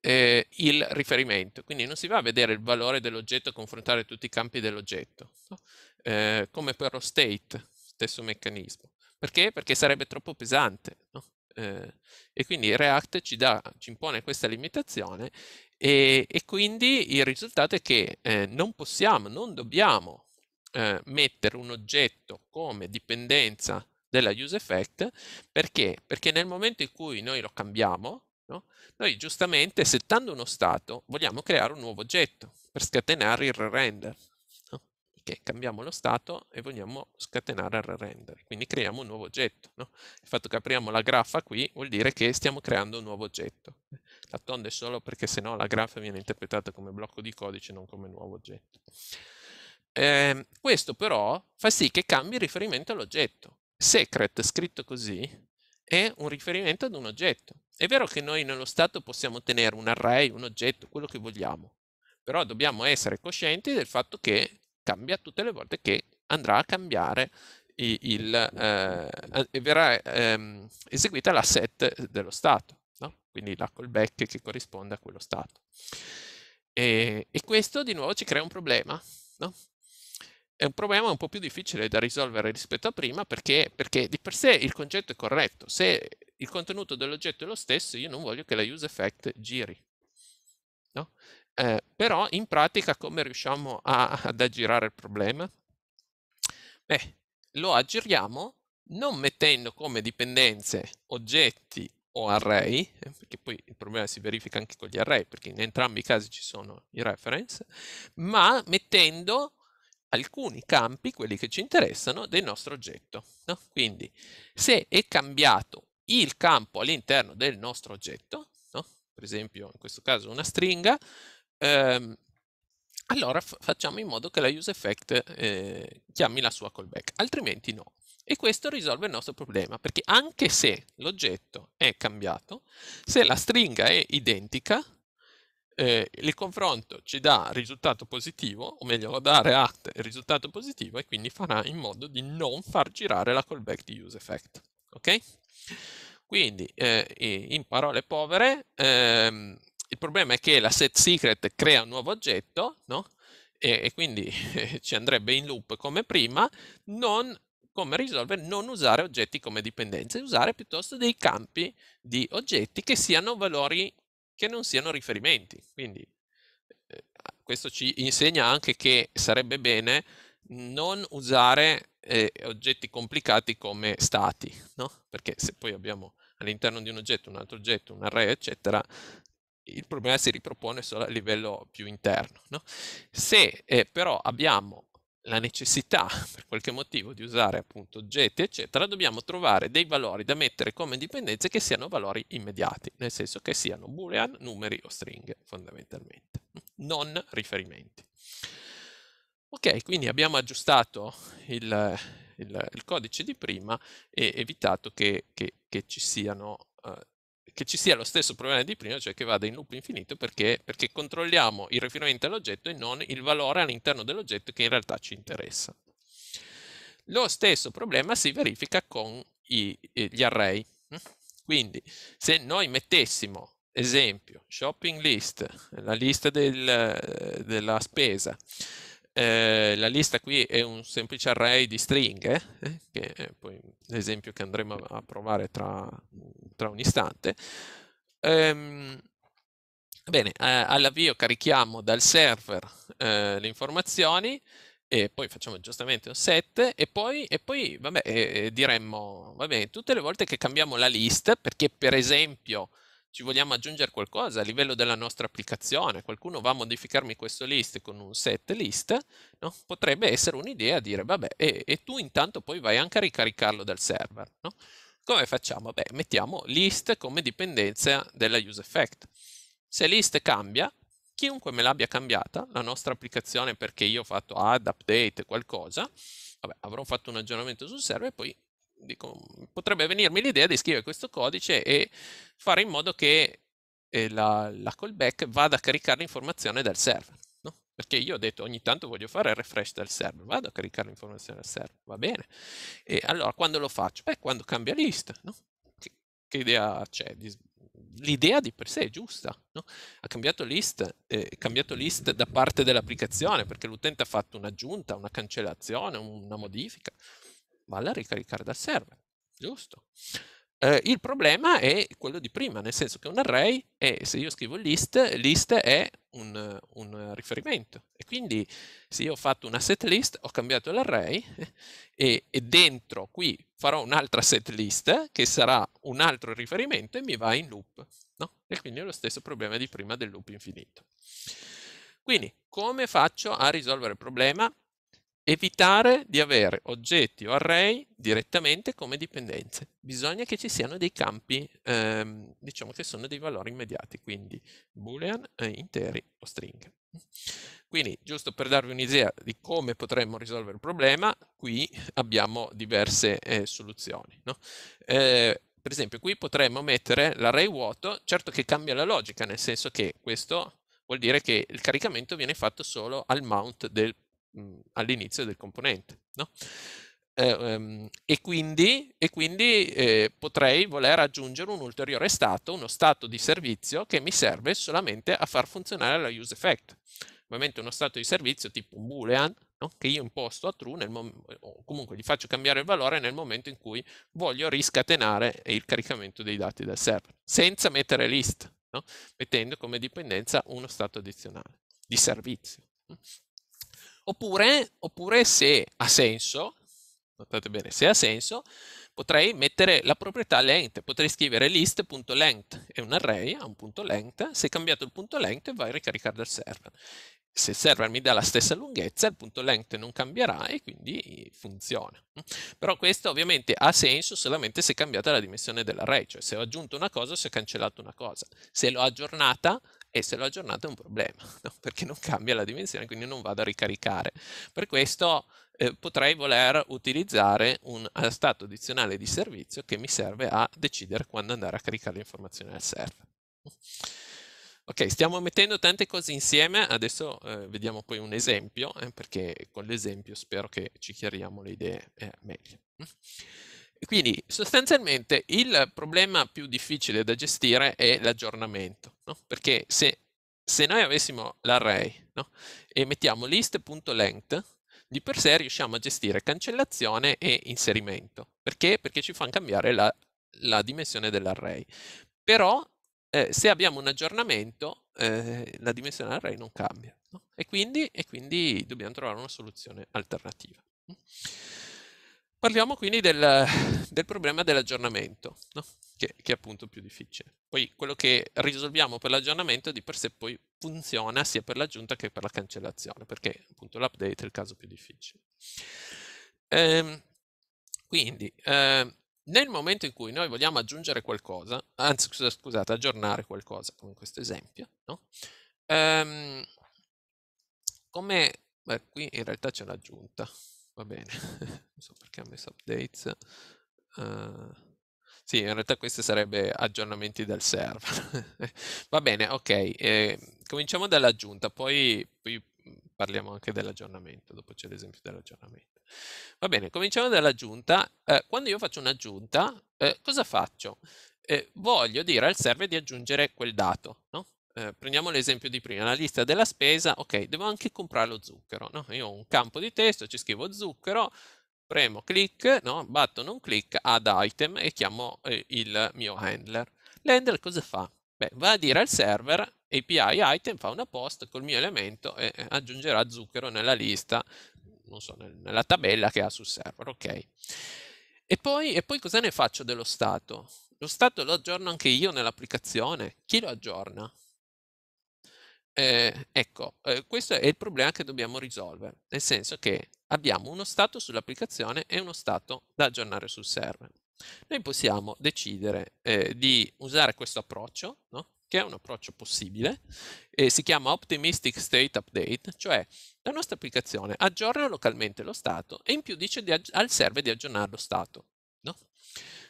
eh, il riferimento. Quindi non si va a vedere il valore dell'oggetto e confrontare tutti i campi dell'oggetto, no? Eh, come per lo state, stesso meccanismo. Perché? Perché sarebbe troppo pesante. No? Eh, e quindi React ci, dà, ci impone questa limitazione e, e quindi il risultato è che eh, non possiamo, non dobbiamo eh, mettere un oggetto come dipendenza della use effect perché? Perché nel momento in cui noi lo cambiamo, no? noi giustamente settando uno stato vogliamo creare un nuovo oggetto per scatenare il re render che cambiamo lo stato e vogliamo scatenare il render. quindi creiamo un nuovo oggetto. No? Il fatto che apriamo la graffa qui vuol dire che stiamo creando un nuovo oggetto. La tonda è solo perché sennò la graffa viene interpretata come blocco di codice, non come nuovo oggetto. Eh, questo però fa sì che cambi il riferimento all'oggetto. Secret, scritto così, è un riferimento ad un oggetto. È vero che noi nello stato possiamo tenere un array, un oggetto, quello che vogliamo, però dobbiamo essere coscienti del fatto che cambia tutte le volte che andrà a cambiare il, eh, verrà ehm, eseguita la set dello stato, no? quindi la callback che corrisponde a quello stato. E, e questo di nuovo ci crea un problema, no? È un problema un po' più difficile da risolvere rispetto a prima perché, perché di per sé il concetto è corretto, se il contenuto dell'oggetto è lo stesso io non voglio che la use effect giri, No? Eh, però in pratica come riusciamo a, ad aggirare il problema? Beh, lo aggiriamo non mettendo come dipendenze oggetti o array, eh, perché poi il problema si verifica anche con gli array, perché in entrambi i casi ci sono i reference, ma mettendo alcuni campi, quelli che ci interessano, del nostro oggetto. No? Quindi se è cambiato il campo all'interno del nostro oggetto, no? per esempio in questo caso una stringa, ehm, allora facciamo in modo che la use effect eh, chiami la sua callback, altrimenti no. E questo risolve il nostro problema, perché anche se l'oggetto è cambiato, se la stringa è identica, eh, il confronto ci dà risultato positivo, o meglio va a dare a risultato positivo e quindi farà in modo di non far girare la callback di useEffect. Ok? Quindi, eh, in parole povere, ehm, il problema è che la set secret crea un nuovo oggetto, no? e, e, quindi eh, ci andrebbe in loop come prima, non, come risolvere, non usare oggetti come dipendenze, usare piuttosto dei campi di oggetti che siano valori che non siano riferimenti. Quindi eh, questo ci insegna anche che sarebbe bene non usare eh, oggetti complicati come stati, no? perché se poi abbiamo all'interno di un oggetto, un altro oggetto, un array, eccetera, il problema si ripropone solo a livello più interno. No? Se eh, però abbiamo la necessità per qualche motivo di usare appunto oggetti eccetera dobbiamo trovare dei valori da mettere come dipendenze che siano valori immediati nel senso che siano boolean numeri o stringhe fondamentalmente non riferimenti ok quindi abbiamo aggiustato il, il, il codice di prima e evitato che, che, che ci siano uh, che ci sia lo stesso problema di prima, cioè che vada in loop infinito perché, perché controlliamo il riferimento all'oggetto e non il valore all'interno dell'oggetto che in realtà ci interessa. Lo stesso problema si verifica con i, eh, gli array. Eh. Quindi se noi mettessimo, esempio, shopping list, la lista del, della spesa, eh, la lista qui è un semplice array di stringhe, eh, che è poi l'esempio che andremo a provare tra, tra un istante. Ehm, bene, eh, all'avvio carichiamo dal server eh, le informazioni e poi facciamo giustamente un set e poi, e poi vabbè, diremmo, vabbè, tutte le volte che cambiamo la lista, perché per esempio ci vogliamo aggiungere qualcosa a livello della nostra applicazione, qualcuno va a modificarmi questo list con un set list, no? potrebbe essere un'idea dire vabbè e, e, tu intanto poi vai anche a ricaricarlo dal server. No? Come facciamo? Beh, mettiamo list come dipendenza della useEffect. Se list cambia, chiunque me l'abbia cambiata, la nostra applicazione perché io ho fatto add, update, qualcosa, vabbè, avrò fatto un aggiornamento sul server e poi dico, mhmm, potrebbe venirmi l'idea di scrivere questo codice e fare in modo che eh, la, la, callback vada a caricare l'informazione dal server. No? Perché io ho detto ogni tanto voglio fare il refresh dal server, vado a caricare l'informazione dal server, va bene. E allora quando lo faccio? Beh, quando cambia lista. No? Che, che, idea c'è? L'idea di per sé è giusta, no? ha cambiato list, eh, cambiato list da parte dell'applicazione perché l'utente ha fatto un'aggiunta, una cancellazione, una modifica vale a ricaricare dal server, giusto? Eh, il problema è quello di prima, nel senso che un array è, se io scrivo list, list è un, un riferimento. E quindi se io ho fatto una set list, ho cambiato l'array e, e dentro qui farò un'altra set list che sarà un altro riferimento e mi va in loop. No? E quindi è lo stesso problema di prima del loop infinito. Quindi come faccio a risolvere il problema? evitare di avere oggetti o array direttamente come dipendenze. Bisogna che ci siano dei campi, ehm, diciamo che sono dei valori immediati, quindi boolean, eh, interi o string. Quindi, giusto per darvi un'idea di come potremmo risolvere il problema, qui abbiamo diverse eh, soluzioni. No? Eh, per esempio, qui potremmo mettere l'array vuoto, certo che cambia la logica, nel senso che questo vuol dire che il caricamento viene fatto solo al mount del Mhmm, all'inizio del componente. No? Ehm, e quindi, e quindi eh, potrei voler aggiungere un ulteriore stato, uno stato di servizio che mi serve solamente a far funzionare la use effect. Ovviamente uno stato di servizio tipo un boolean no? che io imposto a true o comunque gli faccio cambiare il valore nel momento in cui voglio riscatenare il caricamento dei dati dal server senza mettere list, no? mettendo come dipendenza uno stato addizionale di servizio. Oppure, oppure se ha senso, notate bene, se ha senso, potrei mettere la proprietà length, potrei scrivere list.length è un array, ha un punto length, se è cambiato il punto length vai a ricaricare dal server. Se il server mi dà la stessa lunghezza, il punto length non cambierà e quindi funziona. Però questo ovviamente ha senso solamente se è cambiata la dimensione dell'array, cioè se ho aggiunto una cosa o se ho cancellato una cosa. Se l'ho aggiornata, e se lo aggiornate è un problema, no? perché non cambia la dimensione, quindi non vado a ricaricare. Per questo eh, potrei voler utilizzare un eh, stato addizionale di servizio che mi serve a decidere quando andare a caricare l'informazione dal server. Ok, stiamo mettendo tante cose insieme, adesso eh, vediamo poi un esempio, eh, perché con l'esempio spero che ci chiariamo le idee eh, meglio. Quindi sostanzialmente il problema più difficile da gestire è l'aggiornamento, no? perché se, se, noi avessimo l'array no? e mettiamo list.length, di per sé riusciamo a gestire cancellazione e inserimento. Perché? Perché ci fanno cambiare la, la dimensione dell'array. Però eh, se abbiamo un aggiornamento, eh, la dimensione dell'array non cambia. No? E, quindi, e, quindi, dobbiamo trovare una soluzione alternativa. Parliamo quindi del, del problema dell'aggiornamento, no? che, che, è appunto più difficile. Poi quello che risolviamo per l'aggiornamento di per sé poi funziona sia per l'aggiunta che per la cancellazione, perché appunto l'update è il caso più difficile. Ehm, quindi, eh, nel momento in cui noi vogliamo aggiungere qualcosa, anzi scusate, aggiornare qualcosa, come in questo esempio, no? ehm, come beh, qui in realtà c'è un'aggiunta, va bene, non so perché ha messo updates. Uh... Sì, in realtà questi sarebbero aggiornamenti del server. Va bene, ok. Eh, cominciamo dall'aggiunta, poi, poi, parliamo anche dell'aggiornamento, dopo c'è l'esempio dell'aggiornamento. Va bene, cominciamo dall'aggiunta. Eh, quando io faccio un'aggiunta, eh, cosa faccio? Eh, voglio dire al server di aggiungere quel dato, no? eh, prendiamo l'esempio di prima, la lista della spesa, ok, devo anche comprare lo zucchero, no? Io ho un campo di testo, ci scrivo zucchero, premo click, no? batto non click, add item e chiamo eh, il mio handler. L'handler cosa fa? Beh, va a dire al server API item, fa una post col mio elemento e eh, aggiungerà zucchero nella lista, non so, nella tabella che ha sul server, ok. E poi, e poi cosa ne faccio dello stato? Lo stato lo aggiorno anche io nell'applicazione? Chi lo aggiorna? eh, ecco, eh, questo è il problema che dobbiamo risolvere, nel senso che abbiamo uno stato sull'applicazione e uno stato da aggiornare sul server. Noi possiamo decidere eh, di usare questo approccio, no? che è un approccio possibile, si chiama Optimistic State Update, cioè la nostra applicazione aggiorna localmente lo stato e in più dice al server di aggiornare lo stato. No?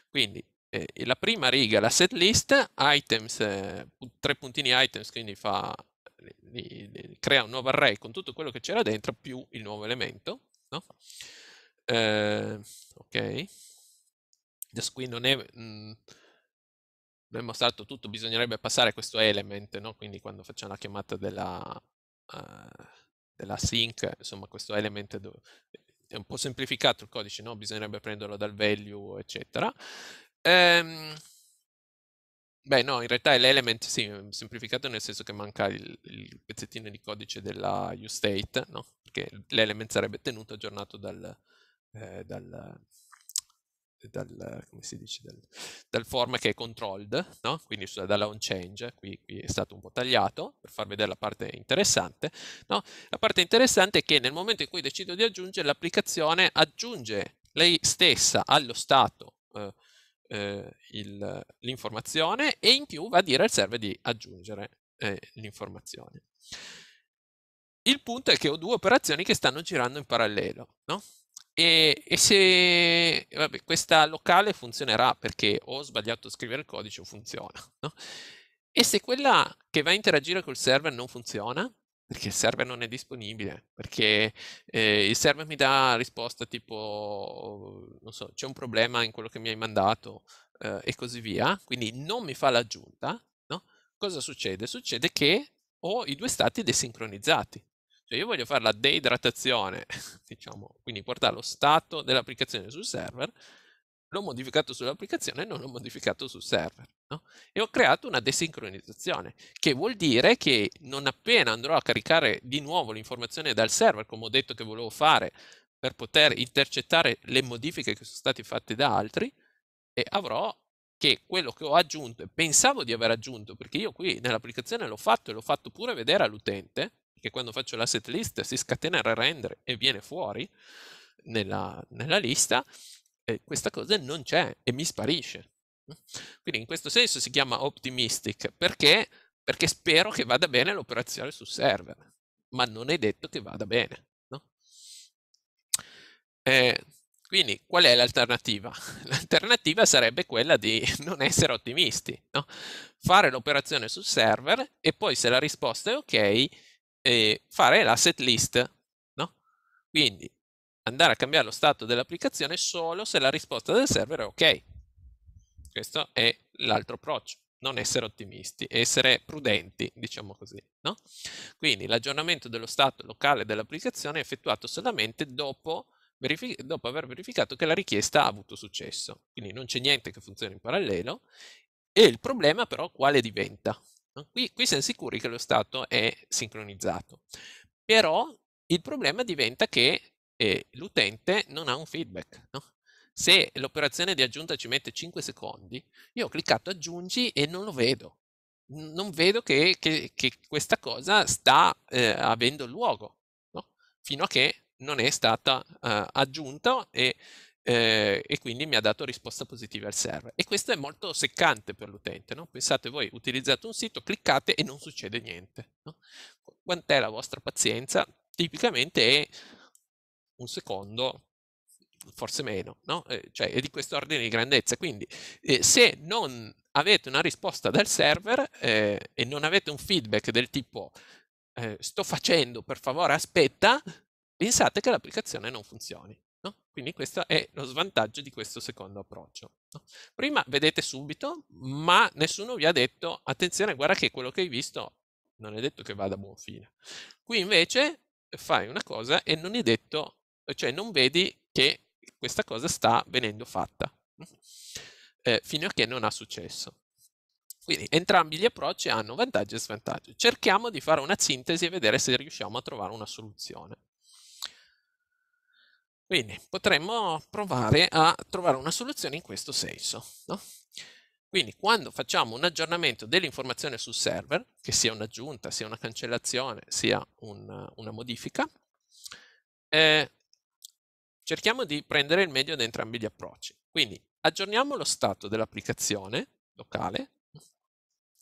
Quindi eh, la prima riga, la set list, items, eh, tre puntini items, quindi fa crea un nuovo array con tutto quello che c'era dentro più il nuovo elemento, no? eh, ok, adesso qui non è, mh, mm, non è mostrato tutto, bisognerebbe passare questo element, no? quindi quando facciamo la chiamata della, uh, della sync, insomma questo element è un po' semplificato il codice, no? bisognerebbe prenderlo dal value, eccetera. Ehm, Beh, no, in realtà è l'element, sì, semplificato nel senso che manca il, il pezzettino di codice della uState, no? Perché l'element sarebbe tenuto aggiornato dal, eh, dal, dal, come si dice, dal, dal form che è controlled, no? quindi su, dalla onChange, qui, qui, è stato un po' tagliato per far vedere la parte interessante. No? La parte interessante è che nel momento in cui decido di aggiungere, l'applicazione aggiunge lei stessa allo stato eh, eh, il, l'informazione e in più va a dire al server di aggiungere eh, l'informazione. Il punto è che ho due operazioni che stanno girando in parallelo, no? E, e se vabbè, questa locale funzionerà perché ho sbagliato a scrivere il codice o funziona, no? E se quella che va a interagire col server non funziona, perché il server non è disponibile, perché eh, il server mi dà risposta tipo, non so, c'è un problema in quello che mi hai mandato eh, e così via, quindi non mi fa l'aggiunta, no? Cosa succede? Succede che ho i due stati desincronizzati. Cioè io voglio fare la deidratazione, diciamo, quindi portare lo stato dell'applicazione sul server l'ho modificato sull'applicazione e non l'ho modificato sul server. No? E ho creato una desincronizzazione, che vuol dire che non appena andrò a caricare di nuovo l'informazione dal server, come ho detto che volevo fare, per poter intercettare le modifiche che sono state fatte da altri, e avrò che quello che ho aggiunto e pensavo di aver aggiunto, perché io qui nell'applicazione l'ho fatto e l'ho fatto pure vedere all'utente, che quando faccio l'asset list si scatena il re render e viene fuori nella, nella lista, eh, questa cosa non c'è e mi sparisce. Quindi in questo senso si chiama optimistic perché? perché spero che vada bene l'operazione sul server, ma non è detto che vada bene. No? Eh, quindi qual è l'alternativa? L'alternativa sarebbe quella di non essere ottimisti, no? fare l'operazione sul server e poi se la risposta è ok, eh, fare l'asset list. No? Quindi andare a cambiare lo stato dell'applicazione solo se la risposta del server è ok. Questo è l'altro approccio, non essere ottimisti, essere prudenti, diciamo così. No? Quindi l'aggiornamento dello stato locale dell'applicazione è effettuato solamente dopo, dopo aver verificato che la richiesta ha avuto successo. Quindi non c'è niente che funzioni in parallelo e il problema però quale diventa? Qui, qui siamo sicuri che lo stato è sincronizzato, però il problema diventa che e l'utente non ha un feedback. No? Se l'operazione di aggiunta ci mette 5 secondi, io ho cliccato aggiungi e non lo vedo. Non vedo che, che, che questa cosa sta eh, avendo luogo, no? fino a che non è stata eh, aggiunta e, eh, e quindi mi ha dato risposta positiva al server. E questo è molto seccante per l'utente. No? Pensate voi, utilizzate un sito, cliccate e non succede niente. No? Quant'è la vostra pazienza? Tipicamente è un secondo forse meno, no? eh, cioè è di questo ordine di grandezza. Quindi eh, se non avete una risposta dal server eh, e non avete un feedback del tipo eh, sto facendo, per favore aspetta, pensate che l'applicazione non funzioni. No? Quindi questo è lo svantaggio di questo secondo approccio. No? Prima vedete subito, ma nessuno vi ha detto attenzione, guarda che quello che hai visto non è detto che vada a buon fine. Qui invece fai una cosa e non è detto cioè non vedi che questa cosa sta venendo fatta, eh, fino a che non ha successo. Quindi entrambi gli approcci hanno vantaggi e svantaggi. Cerchiamo di fare una sintesi e vedere se riusciamo a trovare una soluzione. Quindi potremmo provare a trovare una soluzione in questo senso. No? Quindi quando facciamo un aggiornamento dell'informazione sul server, che sia un'aggiunta, sia una cancellazione, sia un, una modifica, eh, cerchiamo di prendere il meglio da entrambi gli approcci. Quindi aggiorniamo lo stato dell'applicazione locale,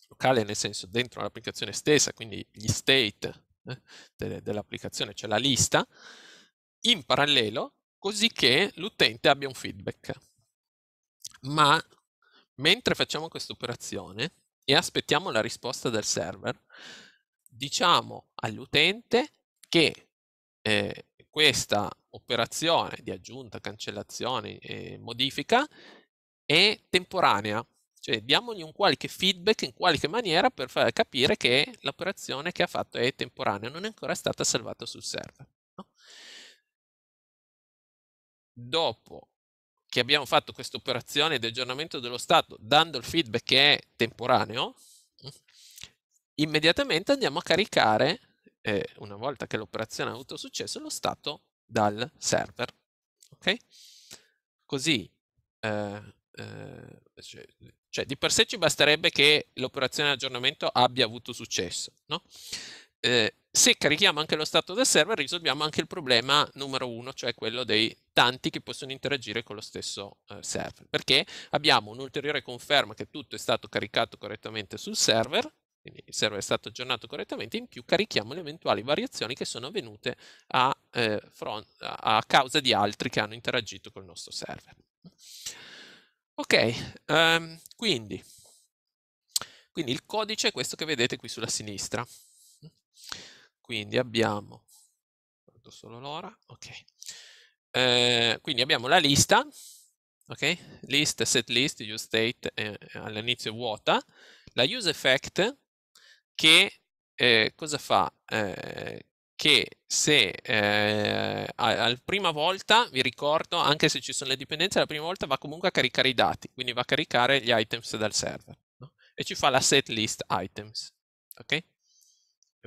locale nel senso dentro l'applicazione stessa, quindi gli state eh, dell'applicazione, cioè la lista, in parallelo così che l'utente abbia un feedback. Ma mentre facciamo questa operazione e aspettiamo la risposta del server, diciamo all'utente che eh, questa operazione di aggiunta, cancellazione e modifica è temporanea, cioè diamogli un qualche feedback in qualche maniera per far capire che l'operazione che ha fatto è temporanea, non è ancora stata salvata sul server. No? Dopo che abbiamo fatto questa operazione di aggiornamento dello stato dando il feedback che è temporaneo, immediatamente andiamo a caricare eh, una volta che l'operazione ha avuto successo, lo stato dal server. Ok? Così, eh, eh, cioè, cioè, di per sé ci basterebbe che l'operazione di aggiornamento abbia avuto successo. No? Eh, se carichiamo anche lo stato del server, risolviamo anche il problema numero uno, cioè quello dei tanti che possono interagire con lo stesso eh, server, perché abbiamo un'ulteriore conferma che tutto è stato caricato correttamente sul server quindi il server è stato aggiornato correttamente, in più carichiamo le eventuali variazioni che sono avvenute a, eh, front, a causa di altri che hanno interagito col nostro server. Ok, um, quindi, quindi il codice è questo che vedete qui sulla sinistra. Quindi abbiamo, guardo solo l'ora, ok. Eh, quindi abbiamo la lista, ok? List, set list, use state eh, all'inizio vuota, la use effect che eh, cosa fa? Eh, che se eh, alla prima volta, vi ricordo, anche se ci sono le dipendenze, la prima volta va comunque a caricare i dati, quindi va a caricare gli items dal server no? e ci fa la set list items. Ok? E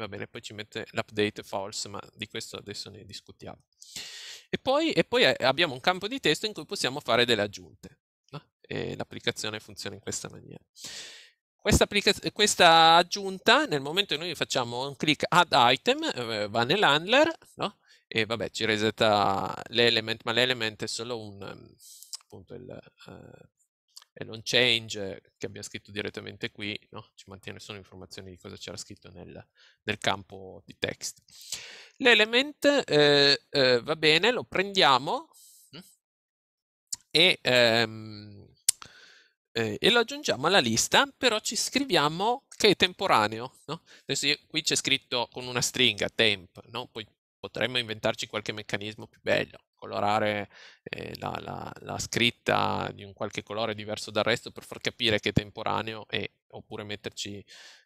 va bene, poi ci mette l'update false, ma di questo adesso ne discutiamo. E poi, e poi eh, abbiamo un campo di testo in cui possiamo fare delle aggiunte. No? E l'applicazione funziona in questa maniera. Questa, questa, aggiunta, nel momento in cui facciamo un clic add item, eh, va nell'handler, no? e vabbè ci resetta l'element, ma l'element è solo un, ehm, appunto, il, uh, eh, il on change che abbiamo scritto direttamente qui, no? ci mantiene solo informazioni di cosa c'era scritto nel, nel, campo di text. L'element eh, eh, va bene, lo prendiamo hm? e ehm, eh, e lo aggiungiamo alla lista, però ci scriviamo che è temporaneo. No? Adesso io, qui c'è scritto con una stringa temp, no? poi potremmo inventarci qualche meccanismo più bello, colorare eh, la, la, la, scritta di un qualche colore diverso dal resto per far capire che è temporaneo e, oppure metterci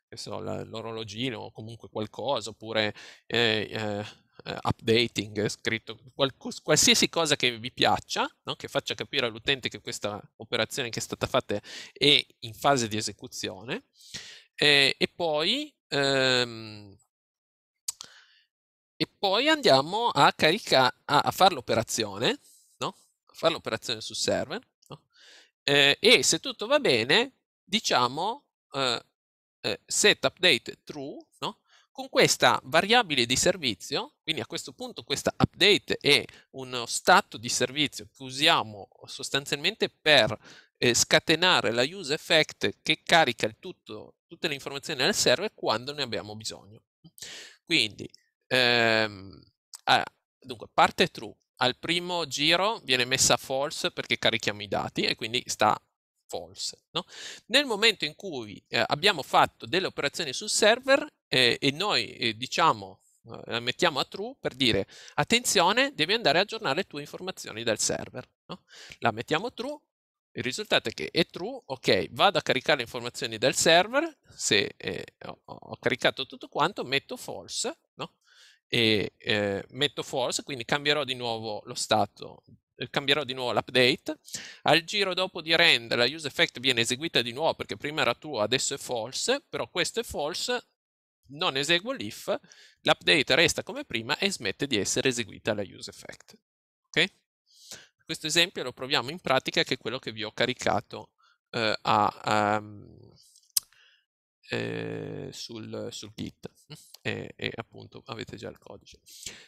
so, l'orologino o comunque qualcosa, oppure eh, eh eh, updating, eh, scritto, qualcos, qualsiasi cosa che vi piaccia, no? che faccia capire all'utente che questa operazione che è stata fatta è in fase di esecuzione, eh, e, poi, ehm, e poi andiamo a, carica, a, a fare l'operazione, no? a fare l'operazione sul server, no? eh, e se tutto va bene, diciamo eh, eh, set update true, no? con questa variabile di servizio, quindi a questo punto questa update è uno stato di servizio che usiamo sostanzialmente per eh, scatenare la use effect che carica il tutto, tutte le informazioni al server quando ne abbiamo bisogno. Quindi, ehm, ah, dunque, parte true, al primo giro viene messa false perché carichiamo i dati e quindi sta false. No? Nel momento in cui eh, abbiamo fatto delle operazioni sul server eh, e noi eh, diciamo, eh, la mettiamo a true per dire attenzione, devi andare a aggiornare le tue informazioni dal server. No? La mettiamo true, il risultato è che è true, ok, vado a caricare le informazioni dal server, se eh, ho, ho, caricato tutto quanto, metto false, no? e eh, metto false, quindi cambierò di nuovo lo stato cambierò di nuovo l'update, al giro dopo di rend la use effect viene eseguita di nuovo perché prima era tua, adesso è false, però questo è false, non eseguo l'if, l'update resta come prima e smette di essere eseguita la use effect. Okay? Questo esempio lo proviamo in pratica che è quello che vi ho caricato eh, a, a ehm, eh, sul, sul, Git e, e, appunto avete già il codice.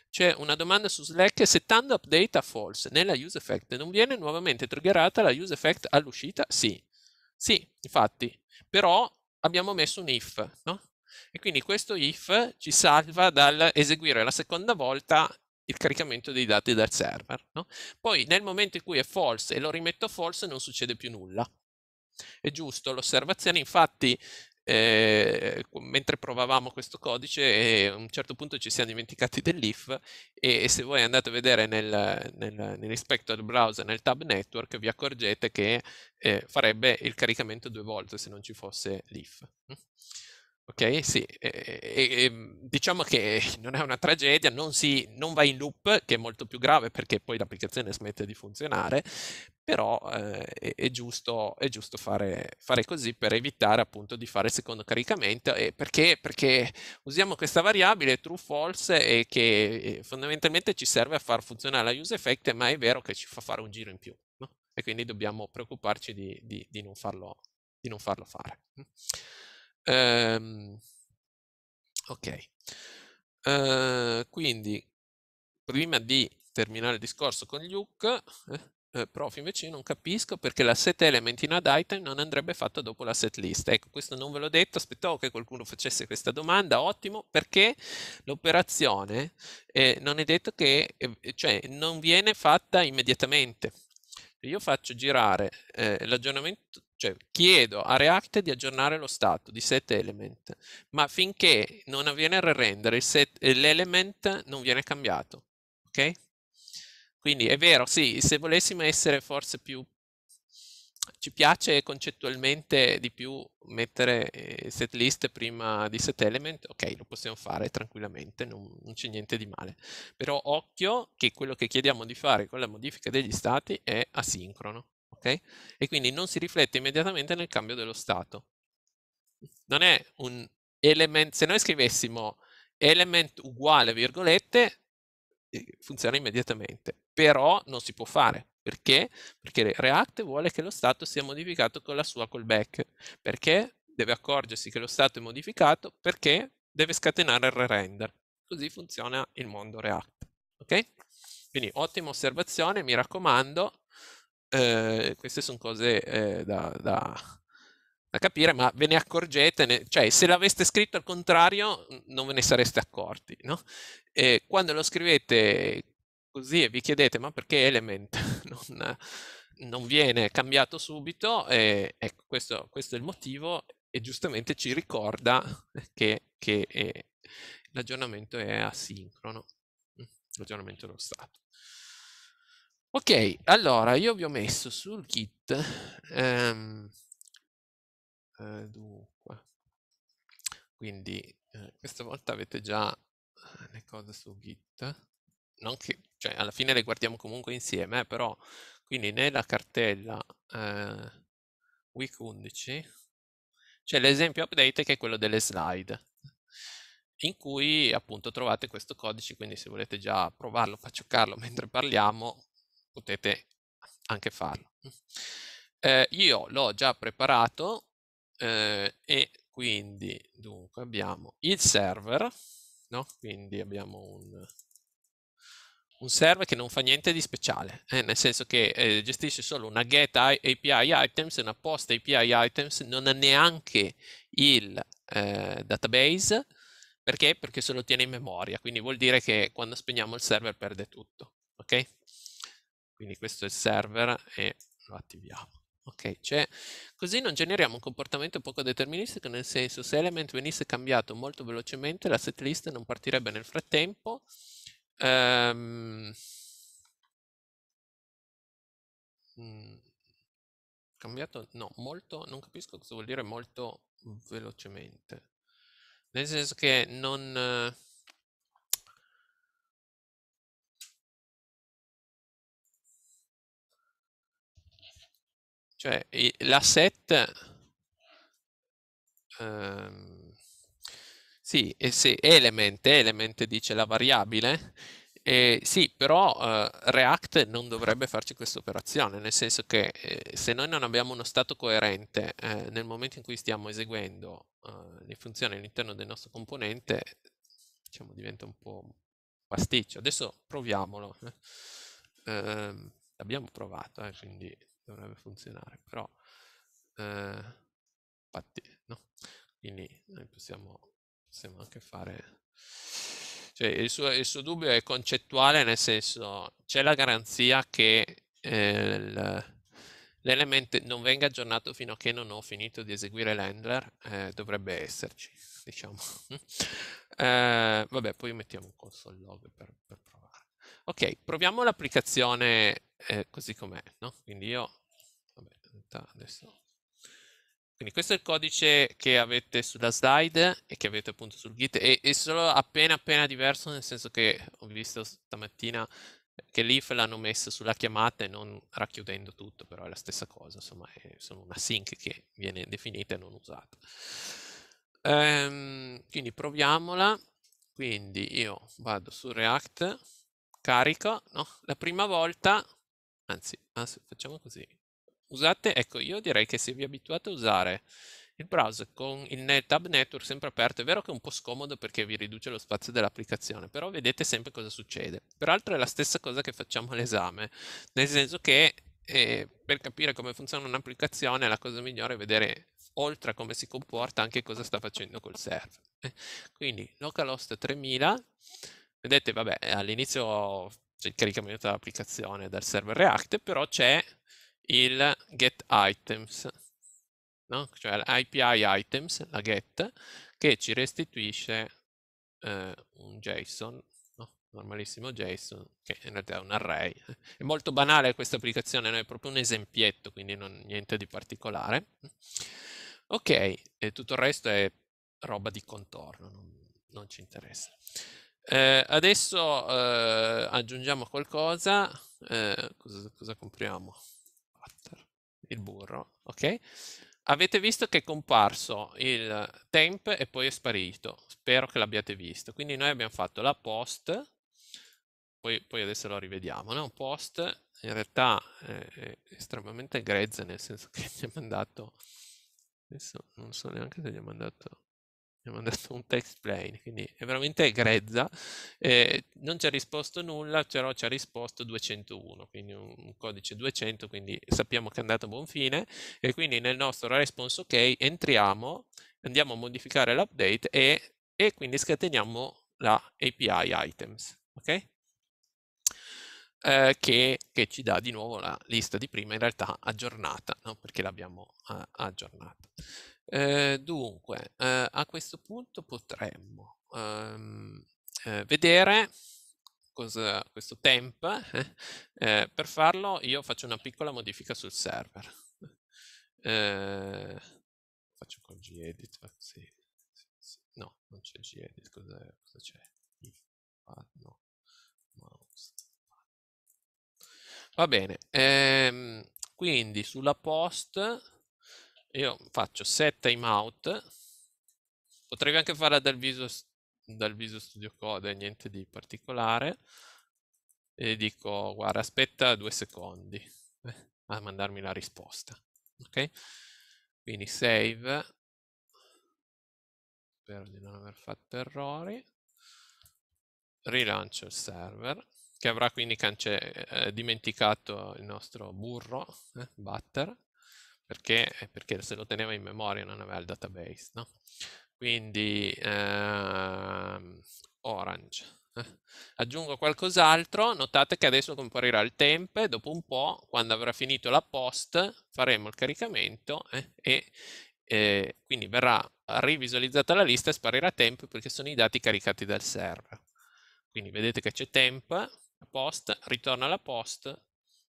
C'è una domanda su Slack, se tando update a false nella use effect non viene nuovamente triggerata la use effect all'uscita? Sì, sì, infatti, però abbiamo messo un if, no? E quindi questo if ci salva dal eseguire la seconda volta il caricamento dei dati dal server. No? Poi nel momento in cui è false e lo rimetto false non succede più nulla. È giusto l'osservazione, infatti eh, mentre provavamo questo codice eh, a un certo punto ci siamo dimenticati dell'if e, e se voi andate a vedere nel, nel, rispetto browser nel tab network vi accorgete che eh, farebbe il caricamento due volte se non ci fosse l'if. Ok, sì, e, e, mm, diciamo che non è una tragedia, non, si, non, va in loop, che è molto più grave perché poi l'applicazione smette di funzionare, però eh, è, è, giusto, è giusto fare, fare, così per evitare appunto di fare il secondo caricamento e perché, perché usiamo questa variabile true false e che eh, fondamentalmente ci serve a far funzionare la use effect, ma è vero che ci fa fare un giro in più no? e quindi dobbiamo preoccuparci di, di, di, non, farlo, di non farlo fare. Um, ok, uh, quindi prima di terminare il discorso con Luke, eh, eh, prof invece io non capisco perché la set element in ad item non andrebbe fatta dopo la set list. Ecco, questo non ve l'ho detto, aspettavo che qualcuno facesse questa domanda, ottimo, perché l'operazione eh, non è detto che, eh, eh, cioè non viene fatta immediatamente. Io faccio girare l'aggiornamento cioè, chiedo a React di aggiornare lo stato di set element, ma finché non avviene il re-render, l'element non viene cambiato. Ok? Quindi è vero, sì, se volessimo essere forse più ci piace concettualmente di più mettere eh, set list prima di set element, ok, lo possiamo fare tranquillamente, non, non c'è niente di male. Però occhio che quello che chiediamo di fare con la modifica degli stati è asincrono. Okay? E quindi non si riflette immediatamente nel cambio dello stato. Non è un element, se noi scrivessimo element uguale virgolette, eh, funziona immediatamente, però non si può fare. Perché? Perché React vuole che lo stato sia modificato con la sua callback. Perché? Deve accorgersi che lo stato è modificato perché deve scatenare il re-render. Così funziona il mondo React. Ok? Quindi ottima osservazione, mi raccomando, Ehm, queste sono cose eh, da, da, da, capire, ma ve ne accorgete, ne, cioè se l'aveste scritto al contrario non ve ne sareste accorti, no? E quando lo scrivete così e vi chiedete ma perché element non, non viene cambiato subito, eh, ecco, questo, questo, è il motivo e giustamente ci ricorda che, che eh, l'aggiornamento è asincrono, mm, l'aggiornamento dello stato. Ok, allora io vi ho messo sul kit ehm, eh, dunque, quindi eh, questa volta avete già eh, le cose su git non che, cioè alla fine le guardiamo comunque insieme eh, però quindi nella cartella eh, week 11 c'è l'esempio update che è quello delle slide in cui appunto trovate questo codice quindi se volete già provarlo, facciocarlo mentre parliamo potete anche farlo. Eh, io l'ho già preparato eh, e quindi dunque abbiamo il server, no? quindi abbiamo un, un server che non fa niente di speciale, eh, nel senso che eh, gestisce solo una get API items e una post API items, non ha neanche il eh, database, perché? Perché se lo tiene in memoria, quindi vuol dire che quando spegniamo il server perde tutto, ok? Quindi questo è il server e lo attiviamo. Ok, cioè, così non generiamo un comportamento poco deterministico, nel senso se element venisse cambiato molto velocemente la setlist non partirebbe nel frattempo. Um, cambiato, no, molto, non capisco cosa vuol dire molto velocemente. Nel senso che non... Cioè l'asset, ehm, sì, e se element, element dice la variabile, eh, sì, però eh, React non dovrebbe farci questa operazione, nel senso che eh, se noi non abbiamo uno stato coerente eh, nel momento in cui stiamo eseguendo eh, le funzioni all'interno del nostro componente, diciamo diventa un po' pasticcio. Adesso proviamolo. Eh. Ehm, l'abbiamo provato, quindi dovrebbe funzionare, però eh, infatti no, quindi noi possiamo, possiamo anche fare, cioè il suo, il suo, dubbio è concettuale nel senso c'è la garanzia che eh, l'elemento non venga aggiornato fino a che non ho finito di eseguire l'handler, eh, dovrebbe esserci, diciamo. eh, vabbè, poi mettiamo un console log per, per provare. Ok, proviamo l'applicazione eh, così com'è, no? Quindi io adesso. Quindi questo è il codice che avete sulla slide e che avete appunto sul git, e, è solo appena appena diverso, nel senso che ho visto stamattina che l'if l'hanno messo sulla chiamata e non racchiudendo tutto, però è la stessa cosa, insomma è solo una sync che viene definita e non usata. Ehm, quindi proviamola, quindi io vado su React, carico, no? La prima volta, anzi, ah, facciamo così, usate, ecco io direi che se vi abituate a usare il browser con il tab network sempre aperto, è vero che è un po' scomodo perché vi riduce lo spazio dell'applicazione, però vedete sempre cosa succede. Peraltro è la stessa cosa che facciamo all'esame, nel senso che eh, per capire come funziona un'applicazione la cosa migliore è vedere oltre a come si comporta anche cosa sta facendo col server. Eh. quindi localhost 3000, vedete vabbè all'inizio c'è il caricamento dell'applicazione dal server React, però c'è il get items, no? cioè l'API items, la get, che ci restituisce eh, un JSON, no? normalissimo JSON, che in realtà è un array. È molto banale questa applicazione, è proprio un esempietto, quindi non, niente di particolare. Ok, e tutto il resto è roba di contorno, non, non ci interessa. Eh, adesso eh, aggiungiamo qualcosa, eh, cosa, cosa compriamo? il burro, ok? Avete visto che è comparso il temp e poi è sparito, spero che l'abbiate visto. Quindi noi abbiamo fatto la post, poi, poi adesso lo rivediamo, no? post in realtà è estremamente grezza nel senso che gli ha mandato, adesso non so neanche se gli ha mandato mi ha mandato un text plane, quindi è veramente grezza, eh, non ci ha risposto nulla, però ci ha risposto 201, quindi un, un, codice 200, quindi sappiamo che è andato a buon fine, e quindi nel nostro response ok entriamo, andiamo a modificare l'update e, e quindi scateniamo la API items, ok? Eh, che, che, ci dà di nuovo la lista di prima in realtà aggiornata, no? perché l'abbiamo eh, aggiornata. Ehm, dunque, eh, a questo punto potremmo ehm, eh, vedere cosa, questo temp. Eh, eh, per farlo io faccio una piccola modifica sul server. Ehm, faccio con gedit, sì, sì, sì. no, non c'è gedit, cosa, c'è? no. Va bene, ehm, quindi sulla post io faccio set timeout, potrei anche farla dal viso, dal viso studio code, niente di particolare, e dico guarda aspetta due secondi eh, a mandarmi la risposta, ok? Quindi save, spero di non aver fatto errori, rilancio il server, che avrà quindi eh, dimenticato il nostro burro, eh, butter, perché? Eh, perché se lo teneva in memoria non aveva il database, no? Quindi ehm, Orange. Eh. Aggiungo qualcos'altro, notate che adesso comparirà il temp dopo un po', quando avrà finito la post, faremo il caricamento eh, e eh, quindi verrà rivisualizzata la lista e sparirà temp perché sono i dati caricati dal server. Quindi vedete che c'è temp, post, ritorna la post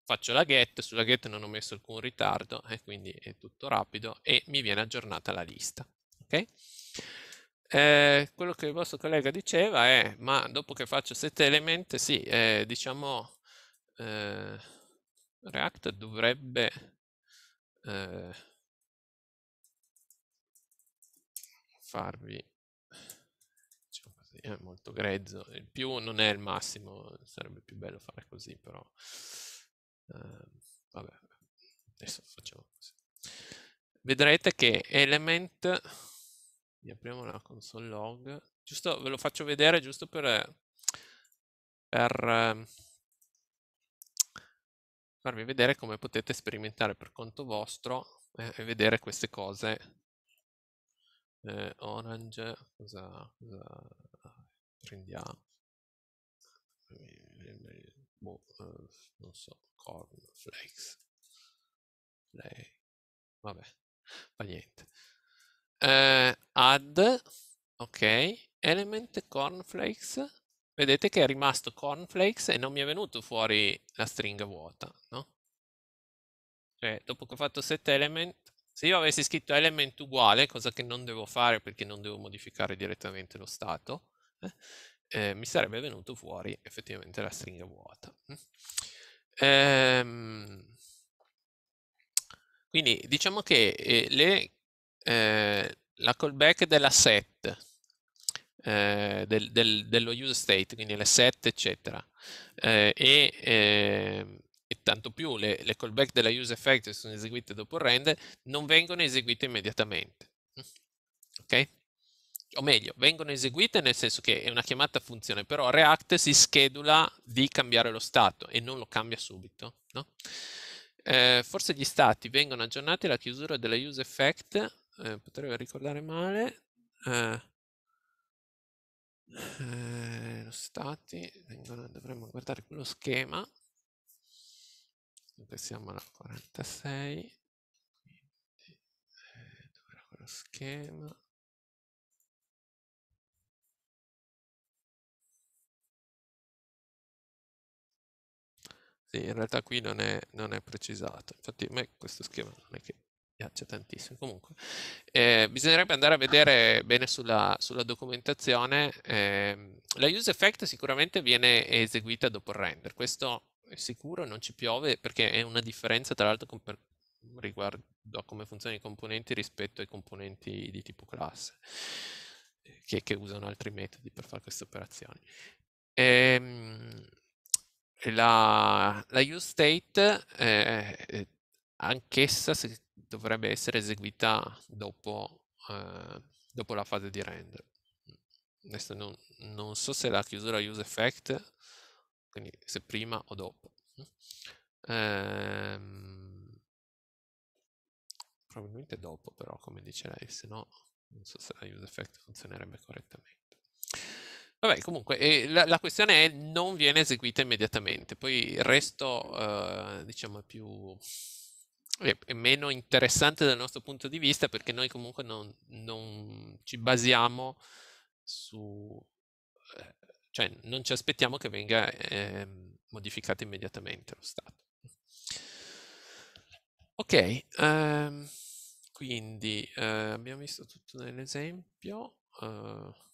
faccio la get, sulla get non ho messo alcun ritardo e eh, quindi è tutto rapido e mi viene aggiornata la lista. Okay? Eh, quello che il vostro collega diceva è, ma dopo che faccio set element, sì, eh, diciamo eh, React dovrebbe... Eh, farvi diciamo così, è molto grezzo il più non è il massimo sarebbe più bello fare così però eh, vabbè, adesso facciamo così. Vedrete che element, apriamo la console log, giusto, ve lo faccio vedere giusto per, per ehm, farvi vedere come potete sperimentare per conto vostro eh, e vedere queste cose. Eh, orange, cosa, cosa prendiamo? boh, eh, non so, cornflakes. Lei. Vabbè, fa niente. Eh, add, ok, element cornflakes. Vedete che è rimasto cornflakes e non mi è venuto fuori la stringa vuota, no? Cioè, dopo che ho fatto set element, se io avessi scritto element uguale, cosa che non devo fare perché non devo modificare direttamente lo stato, eh, eh, mi sarebbe venuto fuori effettivamente la stringa vuota. Ehm, quindi diciamo che eh, le, eh, la callback della set, eh, del, del, dello user state, quindi le set eccetera, eh, e, ehm, e, tanto più le, le callback della user effect che sono eseguite dopo il render, non vengono eseguite immediatamente. Ok? o meglio, vengono eseguite nel senso che è una chiamata a funzione, però React si schedula di cambiare lo stato e non lo cambia subito. No? Eh, forse gli stati vengono aggiornati alla chiusura della use effect, eh, potrei ricordare male, eh, eh, lo stati, vengono, dovremmo guardare quello schema, siamo alla 46, quindi, eh, dove era quello schema? Sì, in realtà qui non è, non è, precisato, infatti a me questo schema non è che piace tantissimo. Comunque, eh, bisognerebbe andare a vedere bene sulla, sulla documentazione. Eh, la use effect sicuramente viene eseguita dopo il render, questo è sicuro, non ci piove perché è una differenza tra l'altro con, per, riguardo a come funzionano i componenti rispetto ai componenti di tipo classe. Eh, che, che usano altri metodi per fare queste operazioni. Ehm, la, la useState eh, eh, anch'essa dovrebbe essere eseguita dopo, eh, dopo, la fase di render. Adesso non, non so se la chiusura useEffect, quindi se prima o dopo. Ehm, probabilmente dopo però, come dice lei, se no non so se la useEffect funzionerebbe correttamente. Vabbè, comunque, eh, la, la, questione è non viene eseguita immediatamente, poi il resto, eh, diciamo, è più è, meno interessante dal nostro punto di vista perché noi comunque non, non ci basiamo su, eh, cioè non ci aspettiamo che venga ehm, modificato immediatamente lo stato. Ok, ehm, quindi eh, abbiamo visto tutto nell'esempio. eh,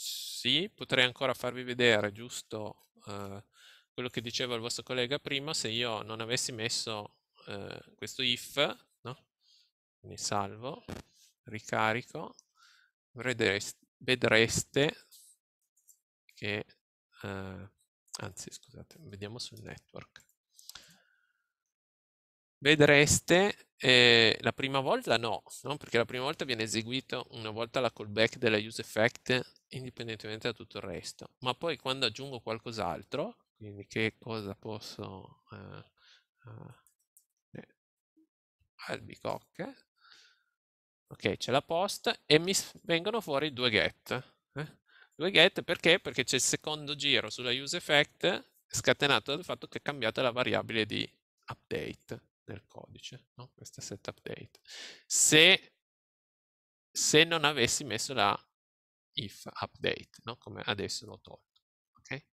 sì, potrei ancora farvi vedere giusto eh, quello che diceva il vostro collega prima, se io non avessi messo eh, questo if, no? quindi salvo, ricarico, vedreste, vedreste che, eh, anzi scusate, vediamo sul network, vedreste eh, la prima volta no, no, perché la prima volta viene eseguita una volta la callback della use effect indipendentemente da tutto il resto, ma poi quando aggiungo qualcos'altro, quindi che cosa posso eh, eh, eh albicocche, ok c'è la post e mi vengono fuori due get, eh. due get perché? Perché c'è il secondo giro sulla use effect scatenato dal fatto che è cambiata la variabile di update nel codice, no? questa set update, se, se, non avessi messo la if update, no? come adesso l'ho tolto. Okay?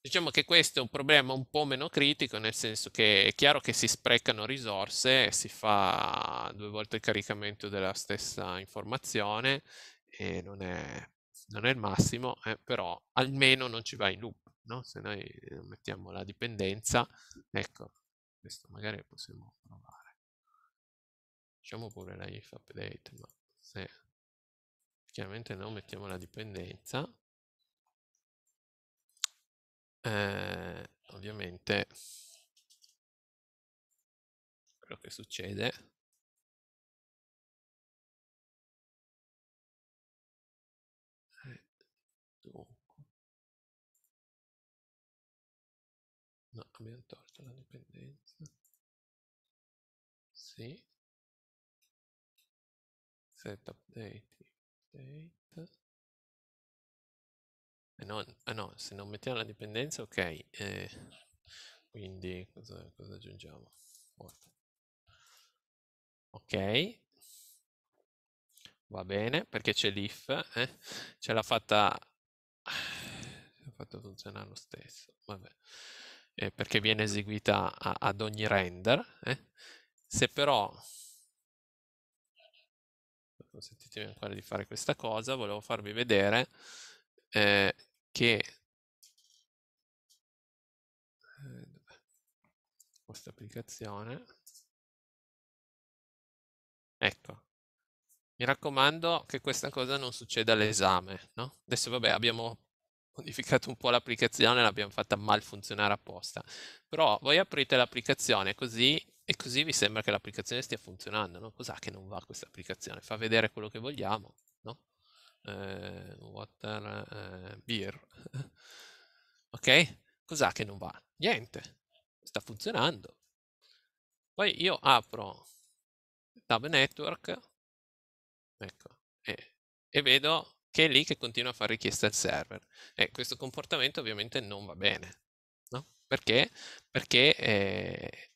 Diciamo che questo è un problema un po' meno critico, nel senso che è chiaro che si sprecano risorse, si fa due volte il caricamento della stessa informazione e non è, non è il massimo, eh, però almeno non ci va in loop. No? se noi eh, mettiamo la dipendenza, ecco, questo magari possiamo provare facciamo pure la if update ma se chiaramente non mettiamo la dipendenza eh, ovviamente quello che succede eh, no abbiamo tolto sì set update, update. Eh no, ah no, se non mettiamo la dipendenza ok eh, quindi cosa, cosa aggiungiamo Porta. ok va bene perché c'è l'if eh? ce l'ha fatta ce fatto funzionare lo stesso vabbè eh, perché viene eseguita a, ad ogni render eh? Se però consentitemi ancora di fare questa cosa, volevo farvi vedere eh, che eh, questa applicazione ecco mi raccomando che questa cosa non succeda all'esame no? adesso vabbè abbiamo modificato un po' l'applicazione l'abbiamo fatta mal funzionare apposta però voi aprite l'applicazione così e così vi sembra che l'applicazione stia funzionando, no? Cos'ha che non va questa applicazione? Fa vedere quello che vogliamo, no? Eh, water eh, beer. ok? Cos'ha che non va? Niente. Sta funzionando. Poi io apro tab network, ecco, e, e vedo che è lì che continua a fare richiesta al server. E questo comportamento ovviamente non va bene, no? Perché? Perché eh,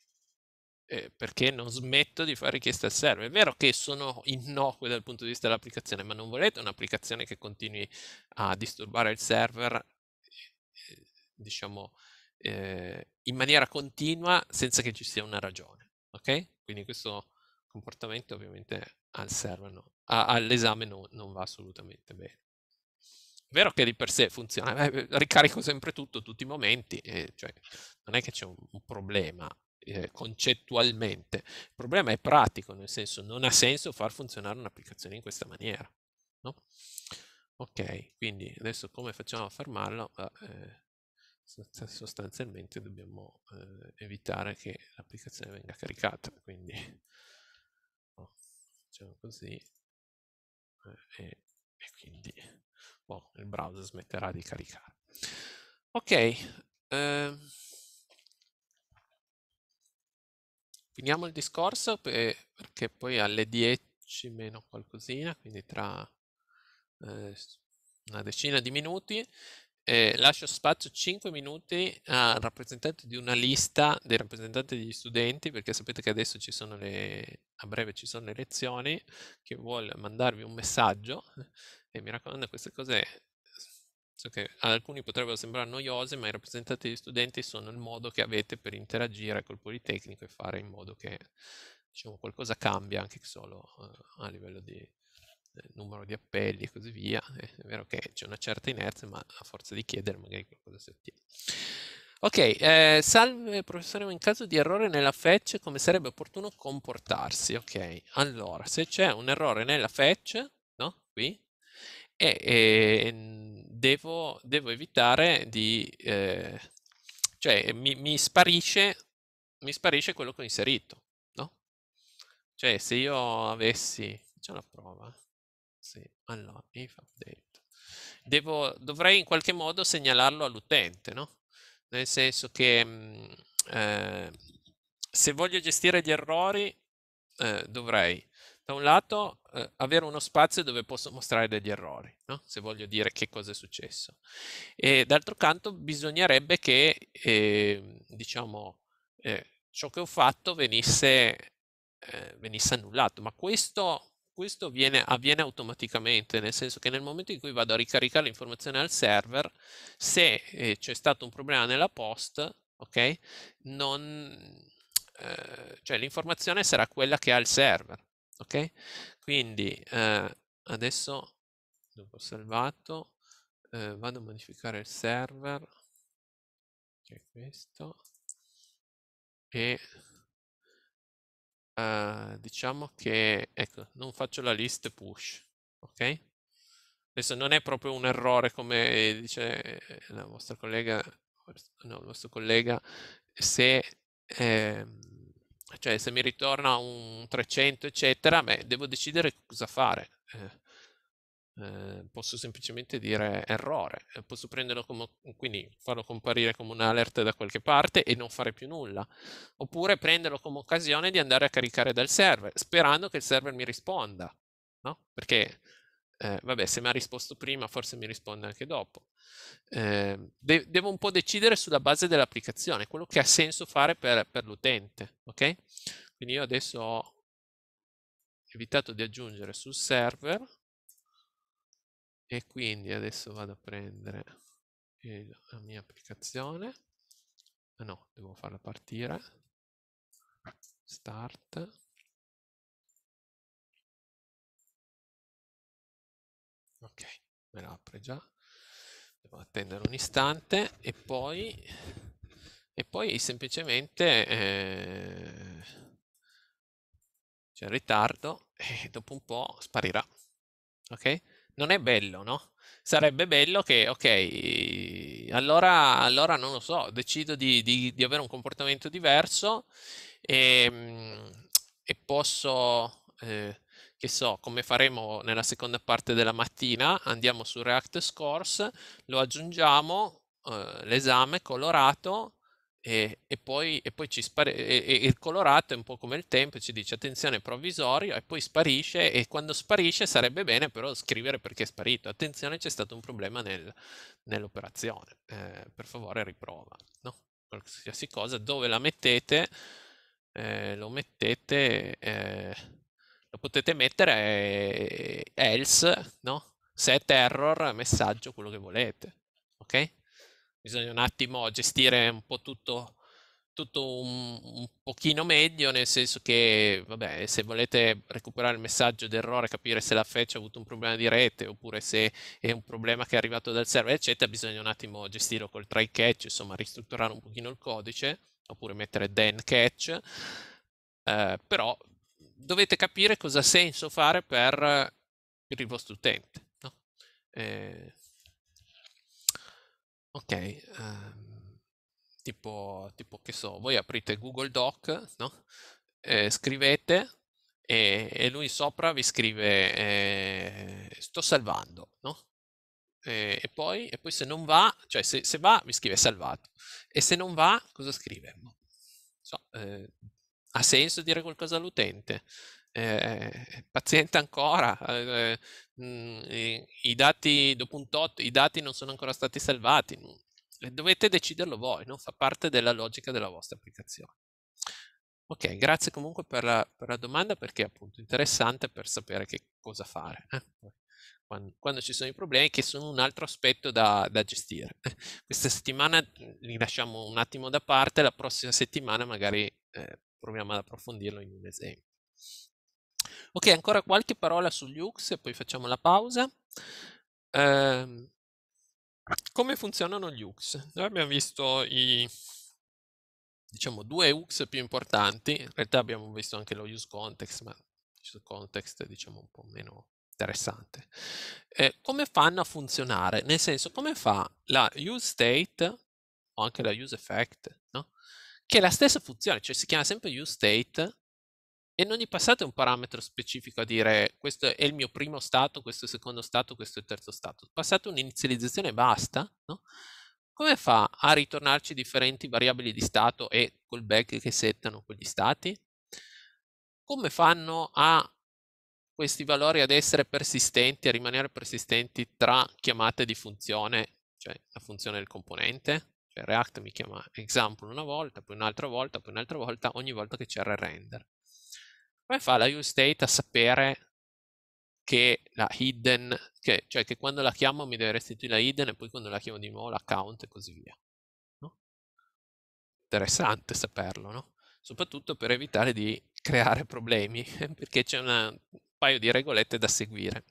eh, perché non smetto di fare richieste al server. È vero che sono innocue dal punto di vista dell'applicazione, ma non volete un'applicazione che continui a disturbare il server, eh, diciamo, eh, in maniera continua senza che ci sia una ragione. Ok? Quindi questo comportamento ovviamente al server no, all'esame no, non va assolutamente bene. È vero che di per sé funziona, eh, ricarico sempre tutto, tutti i momenti, eh, cioè non è che c'è un, un problema, eh, concettualmente. Il problema è pratico, nel senso non ha senso far funzionare un'applicazione in questa maniera. No? Ok, quindi adesso come facciamo a fermarlo? Ah, eh, sostanzialmente dobbiamo eh, evitare che l'applicazione venga caricata, quindi no, oh, facciamo così eh, e, e, quindi boh, il browser smetterà di caricare. Ok, ehm, finiamo il discorso perché poi alle 10 meno qualcosina, quindi tra eh, una decina di minuti, eh, lascio spazio 5 minuti al rappresentante di una lista dei rappresentanti degli studenti, perché sapete che adesso ci sono le, a breve ci sono le lezioni, che vuole mandarvi un messaggio e mi raccomando queste cose So che alcuni potrebbero sembrare noiose, ma i rappresentanti degli studenti sono il modo che avete per interagire col Politecnico e fare in modo che diciamo, qualcosa cambia anche solo eh, a livello di eh, numero di appelli e così via. Eh, è vero che c'è una certa inerzia, ma a forza di chiedere magari qualcosa si ottiene. Ok, eh, salve professore, in caso di errore nella fetch come sarebbe opportuno comportarsi? Ok, allora, se c'è un errore nella fetch, no? Qui, e, e mm, devo, devo, evitare di... Eh, cioè mi, mi, sparisce, mi sparisce quello che ho inserito, no? Cioè se io avessi... C'è una prova? Sì, allora, if update. Devo, dovrei in qualche modo segnalarlo all'utente, no? Nel senso che mh, mm, eh, se voglio gestire gli errori eh, dovrei da un lato eh, avere uno spazio dove posso mostrare degli errori, no? se voglio dire che cosa è successo. E d'altro canto bisognerebbe che eh, diciamo, eh, ciò che ho fatto venisse, eh, venisse annullato, ma questo, questo viene, avviene automaticamente, nel senso che nel momento in cui vado a ricaricare l'informazione al server, se eh, c'è stato un problema nella post, ok, non, eh, cioè l'informazione sarà quella che ha il server ok quindi eh, adesso dopo salvato eh, vado a modificare il server che è questo e eh, diciamo che ecco non faccio la list push ok adesso non è proprio un errore come dice eh, la vostra collega no, il vostro collega se eh, cioè se mi ritorna un 300 eccetera, beh, devo decidere cosa fare. Eh, eh, posso semplicemente dire errore, eh, posso prenderlo come, quindi farlo comparire come un alert da qualche parte e non fare più nulla, oppure prenderlo come occasione di andare a caricare dal server, sperando che il server mi risponda, no? Perché eh, vabbè, se mi ha risposto prima, forse mi risponde anche dopo. Eh, de- devo un po' decidere sulla base dell'applicazione, quello che ha senso fare per, per l'utente, ok? Quindi io adesso ho evitato di aggiungere sul server e quindi adesso vado a prendere il, la mia applicazione. Ah no, devo farla partire. Start. ok me la apre già devo attendere un istante e poi e poi semplicemente eh, c'è ritardo e dopo un po' sparirà ok non è bello no sarebbe bello che ok allora, allora non lo so decido di, di, di avere un comportamento diverso e, mm, e posso eh, che so, come faremo nella seconda parte della mattina, andiamo su React Scores, lo aggiungiamo, eh, l'esame colorato e, e, poi, e poi ci spare, e, e il colorato è un po' come il tempo, ci dice attenzione provvisorio e poi sparisce e quando sparisce sarebbe bene però scrivere perché è sparito, attenzione c'è stato un problema nel, nell'operazione, eh, per favore riprova, no? qualsiasi cosa, dove la mettete, eh, lo mettete... Eh, lo potete mettere eh, else, no? set error, messaggio, quello che volete. Ok? Bisogna un attimo gestire un po' tutto, tutto un, un pochino meglio, nel senso che, vabbè, se volete recuperare il messaggio d'errore, capire se la fetch ha avuto un problema di rete oppure se è un problema che è arrivato dal server, eccetera, bisogna un attimo gestirlo col try catch, insomma, ristrutturare un pochino il codice, oppure mettere then catch, eh, però dovete capire cosa ha senso fare per, per eh, il vostro utente. No? Eh, ok, eh, tipo, tipo, che so, voi aprite Google Doc, no? eh, scrivete e, e, lui sopra vi scrive eh, sto salvando, no? E poi, e, poi, se non va, cioè se, se, va vi scrive salvato e se non va cosa scrive? So, eh, ha senso dire qualcosa all'utente. Eh, paziente ancora, eh, mm, eh, i dati 2.8, i dati non sono ancora stati salvati. Mm, dovete deciderlo voi, non fa parte della logica della vostra applicazione. Ok, grazie comunque per la, per la domanda perché è appunto interessante per sapere che cosa fare. Eh? Quando, quando, ci sono i problemi che sono un altro aspetto da, da gestire. Questa settimana mm, li lasciamo un attimo da parte, la prossima settimana magari eh, proviamo ad approfondirlo in un esempio. Ok, ancora qualche parola su Lux e poi facciamo la pausa. Eh, come funzionano gli UX? Noi abbiamo visto i diciamo, due UX più importanti, in realtà abbiamo visto anche lo use context, ma use context è diciamo, un po' meno interessante. Eh, come fanno a funzionare? Nel senso, come fa la use state o anche la use effect no? che è la stessa funzione, cioè si chiama sempre useState e non gli passate un parametro specifico a dire questo è il mio primo stato, questo è il secondo stato, questo è il terzo stato. Passate un'inizializzazione e basta, no? Come fa a ritornarci differenti variabili di stato e callback che settano quegli stati? Come fanno a questi valori ad essere persistenti, a rimanere persistenti tra chiamate di funzione, cioè la funzione del componente? Cioè React mi chiama example una volta, poi un'altra volta, poi un'altra volta, ogni volta che c'è il render. Come fa la use state a sapere che la hidden, che, cioè che quando la chiamo mi deve restituire la hidden e poi quando la chiamo di nuovo l'account e così via? No? Interessante saperlo, no? Soprattutto per evitare di creare problemi, perché c'è un paio di regolette da seguire.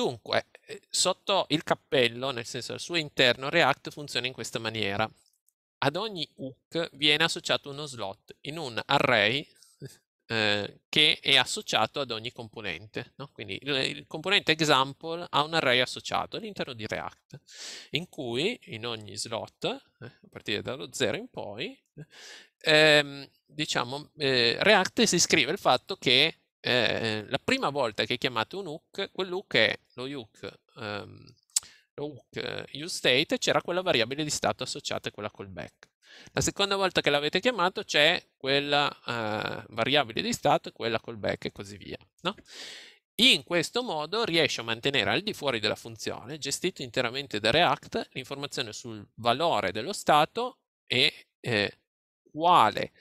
Dunque, eh, sotto il cappello, nel senso al suo interno, React funziona in questa maniera. Ad ogni hook viene associato uno slot in un array eh, che è associato ad ogni componente. No? Quindi il, il, componente example ha un array associato all'interno di React, in cui in ogni slot, eh, a partire dallo 0 in poi, ehm, diciamo, eh, diciamo, React si scrive il fatto che eh, la prima volta che chiamate un hook, quell'hook è lo hook, um, lo hook useState, eh, c'era quella variabile di stato associata a quella callback. La seconda volta che l'avete chiamato c'è quella uh, variabile di stato, quella callback e così via. No? In questo modo riesce a mantenere al di fuori della funzione, gestito interamente da React, l'informazione sul valore dello stato e eh, quale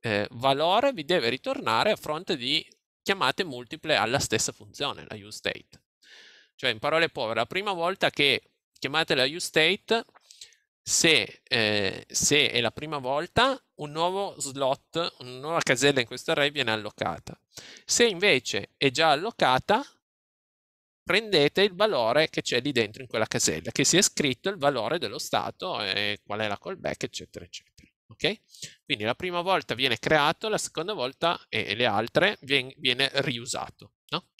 eh, valore vi deve ritornare a fronte di chiamate multiple alla stessa funzione, la useState. Cioè, in parole povere, la prima volta che chiamate la useState, se, eh, se è la prima volta, un nuovo slot, una nuova casella in questo array viene allocata. Se invece è già allocata, prendete il valore che c'è lì dentro in quella casella, che sia scritto il valore dello stato e qual è la callback, eccetera, eccetera. Okay? Quindi la prima volta viene creato, la seconda volta e le altre viene, riusato. No?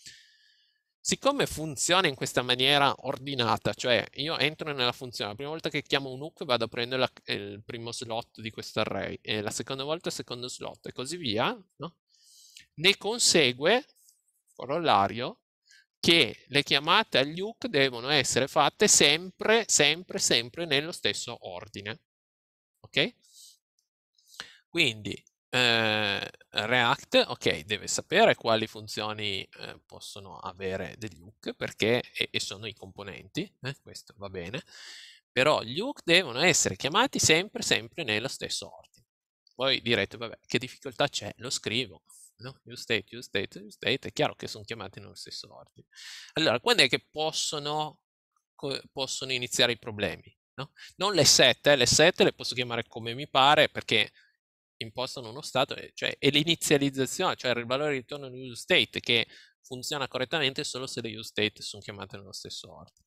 Siccome funziona in questa maniera ordinata, cioè io entro nella funzione, la prima volta che chiamo un hook vado a prendere la, eh, il primo slot di questo array, e la seconda volta il secondo slot e così via, no? ne consegue, corollario, che le chiamate agli hook devono essere fatte sempre, sempre, sempre nello stesso ordine. Ok? Quindi eh, React, ok, deve sapere quali funzioni eh, possono avere degli hook perché e, e sono i componenti, eh, questo va bene, però gli hook devono essere chiamati sempre, sempre nello stesso ordine. Poi direte, vabbè, che difficoltà c'è? Lo scrivo, no? Use state, use state, use state, è chiaro che sono chiamati nello stesso ordine. Allora, quando è che possono, possono iniziare i problemi? No? Non le sette, eh, le sette le posso chiamare come mi pare perché impostano uno stato, cioè è l'inizializzazione, cioè il valore di ritorno di use state che funziona correttamente solo se le use state sono chiamate nello stesso ordine.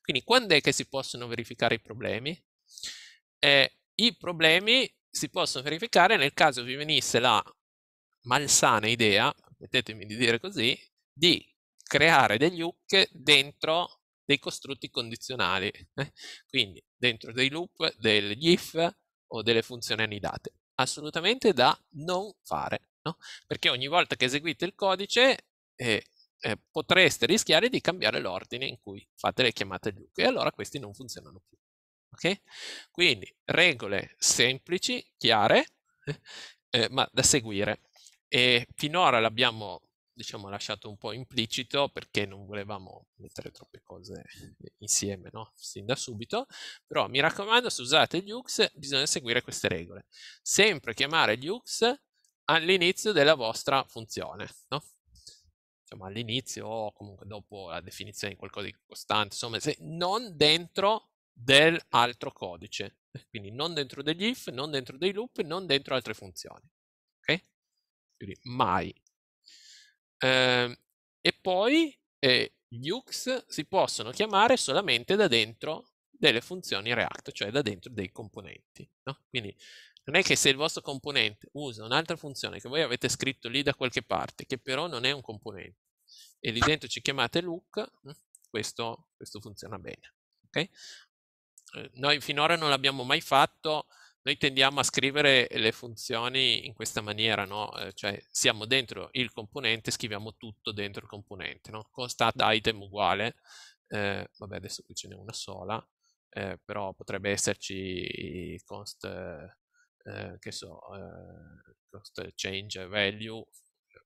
Quindi quando è che si possono verificare i problemi? Eh, I problemi si possono verificare nel caso vi venisse la malsana idea, permettetemi di dire così, di creare degli hook dentro dei costrutti condizionali, eh? quindi dentro dei loop, degli if o delle funzioni annidate assolutamente da non fare, no? perché ogni volta che eseguite il codice eh, eh, potreste rischiare di cambiare l'ordine in cui fate le chiamate Duke e allora questi non funzionano più. Okay? Quindi regole semplici, chiare, eh, eh ma da seguire. E finora l'abbiamo diciamo, lasciato un po' implicito perché non volevamo mettere troppe cose insieme, no? Sin da subito. Però mi raccomando, se usate gli UX bisogna seguire queste regole. Sempre chiamare gli UX all'inizio della vostra funzione, no? Diciamo all'inizio o comunque dopo la definizione di qualcosa di costante, insomma, se non dentro dell'altro codice. Quindi non dentro degli if, non dentro dei loop, non dentro altre funzioni. Ok? Quindi mai eh, e poi eh, gli UX si possono chiamare solamente da dentro delle funzioni React, cioè da dentro dei componenti. No? Quindi non è che se il vostro componente usa un'altra funzione che voi avete scritto lì da qualche parte, che però non è un componente, e lì dentro ci chiamate look, hm, questo, questo funziona bene. Okay? Eh, noi finora non l'abbiamo mai fatto noi tendiamo a scrivere le funzioni in questa maniera, no? Eh, cioè siamo dentro il componente, scriviamo tutto dentro il componente, no? con stat item uguale, eh, vabbè adesso qui ce n'è una sola, eh, però potrebbe esserci const, eh, che so, eh, const change value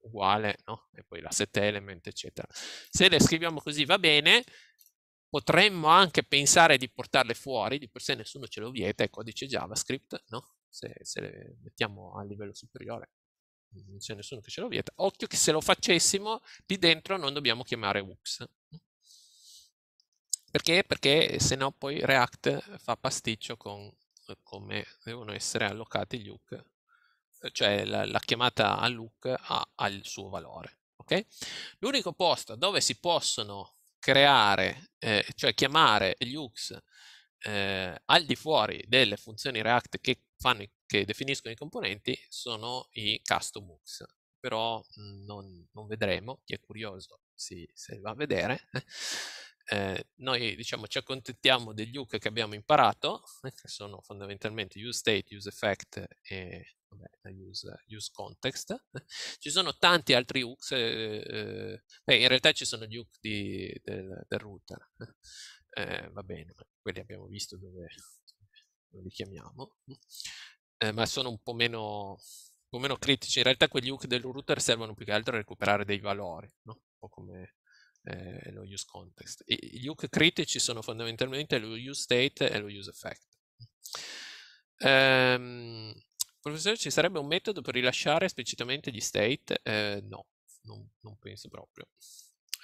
uguale, no? e poi la set element, eccetera. Se le scriviamo così va bene, potremmo anche pensare di portarle fuori, di per sé nessuno ce lo vieta, è codice JavaScript, no? Se, se le mettiamo a livello superiore non c'è nessuno che ce lo vieta. Occhio che se lo facessimo, lì dentro non dobbiamo chiamare Wux. Perché? Perché se no poi React fa pasticcio con come devono essere allocati gli hook, cioè la, la chiamata all'hook ha, ha il suo valore. Okay? L'unico posto dove si possono creare, eh, cioè chiamare gli UX eh, al di fuori delle funzioni React che, fanno, che definiscono i componenti sono i custom UX. Però mm, non, non vedremo, chi è curioso si, se va a vedere. Eh, noi diciamo ci accontentiamo degli hook che abbiamo imparato, che sono fondamentalmente use state, use effect e vabbè, use, use, context. Ci sono tanti altri hooks, eh, eh, in realtà ci sono gli hook di, del, del, router, eh, va bene, ma quelli abbiamo visto dove, dove li chiamiamo, eh, ma sono un po' meno un po' meno critici, in realtà quegli hook del router servono più che altro a recuperare dei valori, no? un po' come eh, lo use context. E gli hook critici sono fondamentalmente lo use state e lo use effect. Ehm, professore, ci sarebbe un metodo per rilasciare esplicitamente gli state? Eh, no, non, non, penso proprio.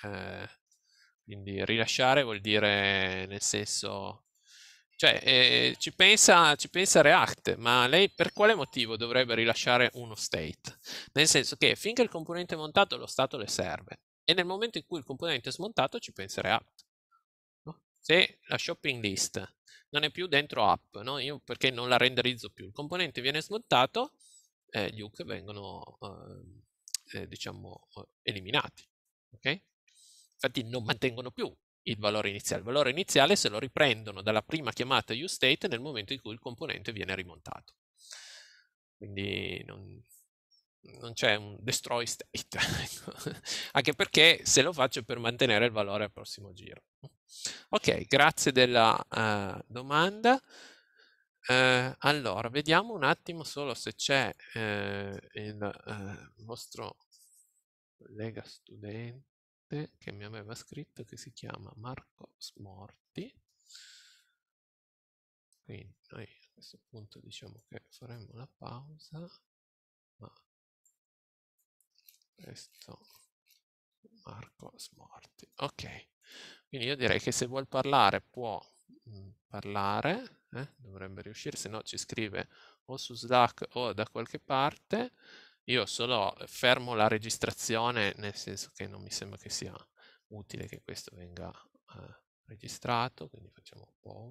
Eh, quindi rilasciare vuol dire nel senso... Cioè, eh, ci, pensa, ci, pensa, React, ma lei per quale motivo dovrebbe rilasciare uno state? Nel senso che finché il componente è montato lo stato le serve e nel momento in cui il componente è smontato ci penserà app. No? Se la shopping list non è più dentro app, no? Io perché non la renderizzo più, il componente viene smontato, eh, gli hook vengono ehm, eh, diciamo eh, eliminati. Okay? Infatti non mantengono più il valore iniziale. Il valore iniziale se lo riprendono dalla prima chiamata UState nel momento in cui il componente viene rimontato. Quindi non, non c'è un destroy state, ecco. anche perché se lo faccio è per mantenere il valore al prossimo giro. Ok, grazie della uh, domanda. Uh, allora, vediamo un attimo solo se c'è uh, il vostro collega studente che mi aveva scritto che si chiama Marco Smorti. Quindi noi a questo punto diciamo che faremo la pausa. Ma questo Marco Smorti. Ok, quindi io direi che se vuol parlare può mm, parlare, eh? dovrebbe riuscire, se no ci scrive o su Slack o da qualche parte. Io solo fermo la registrazione, nel senso che non mi sembra che sia utile che questo venga eh, registrato, quindi facciamo un po'.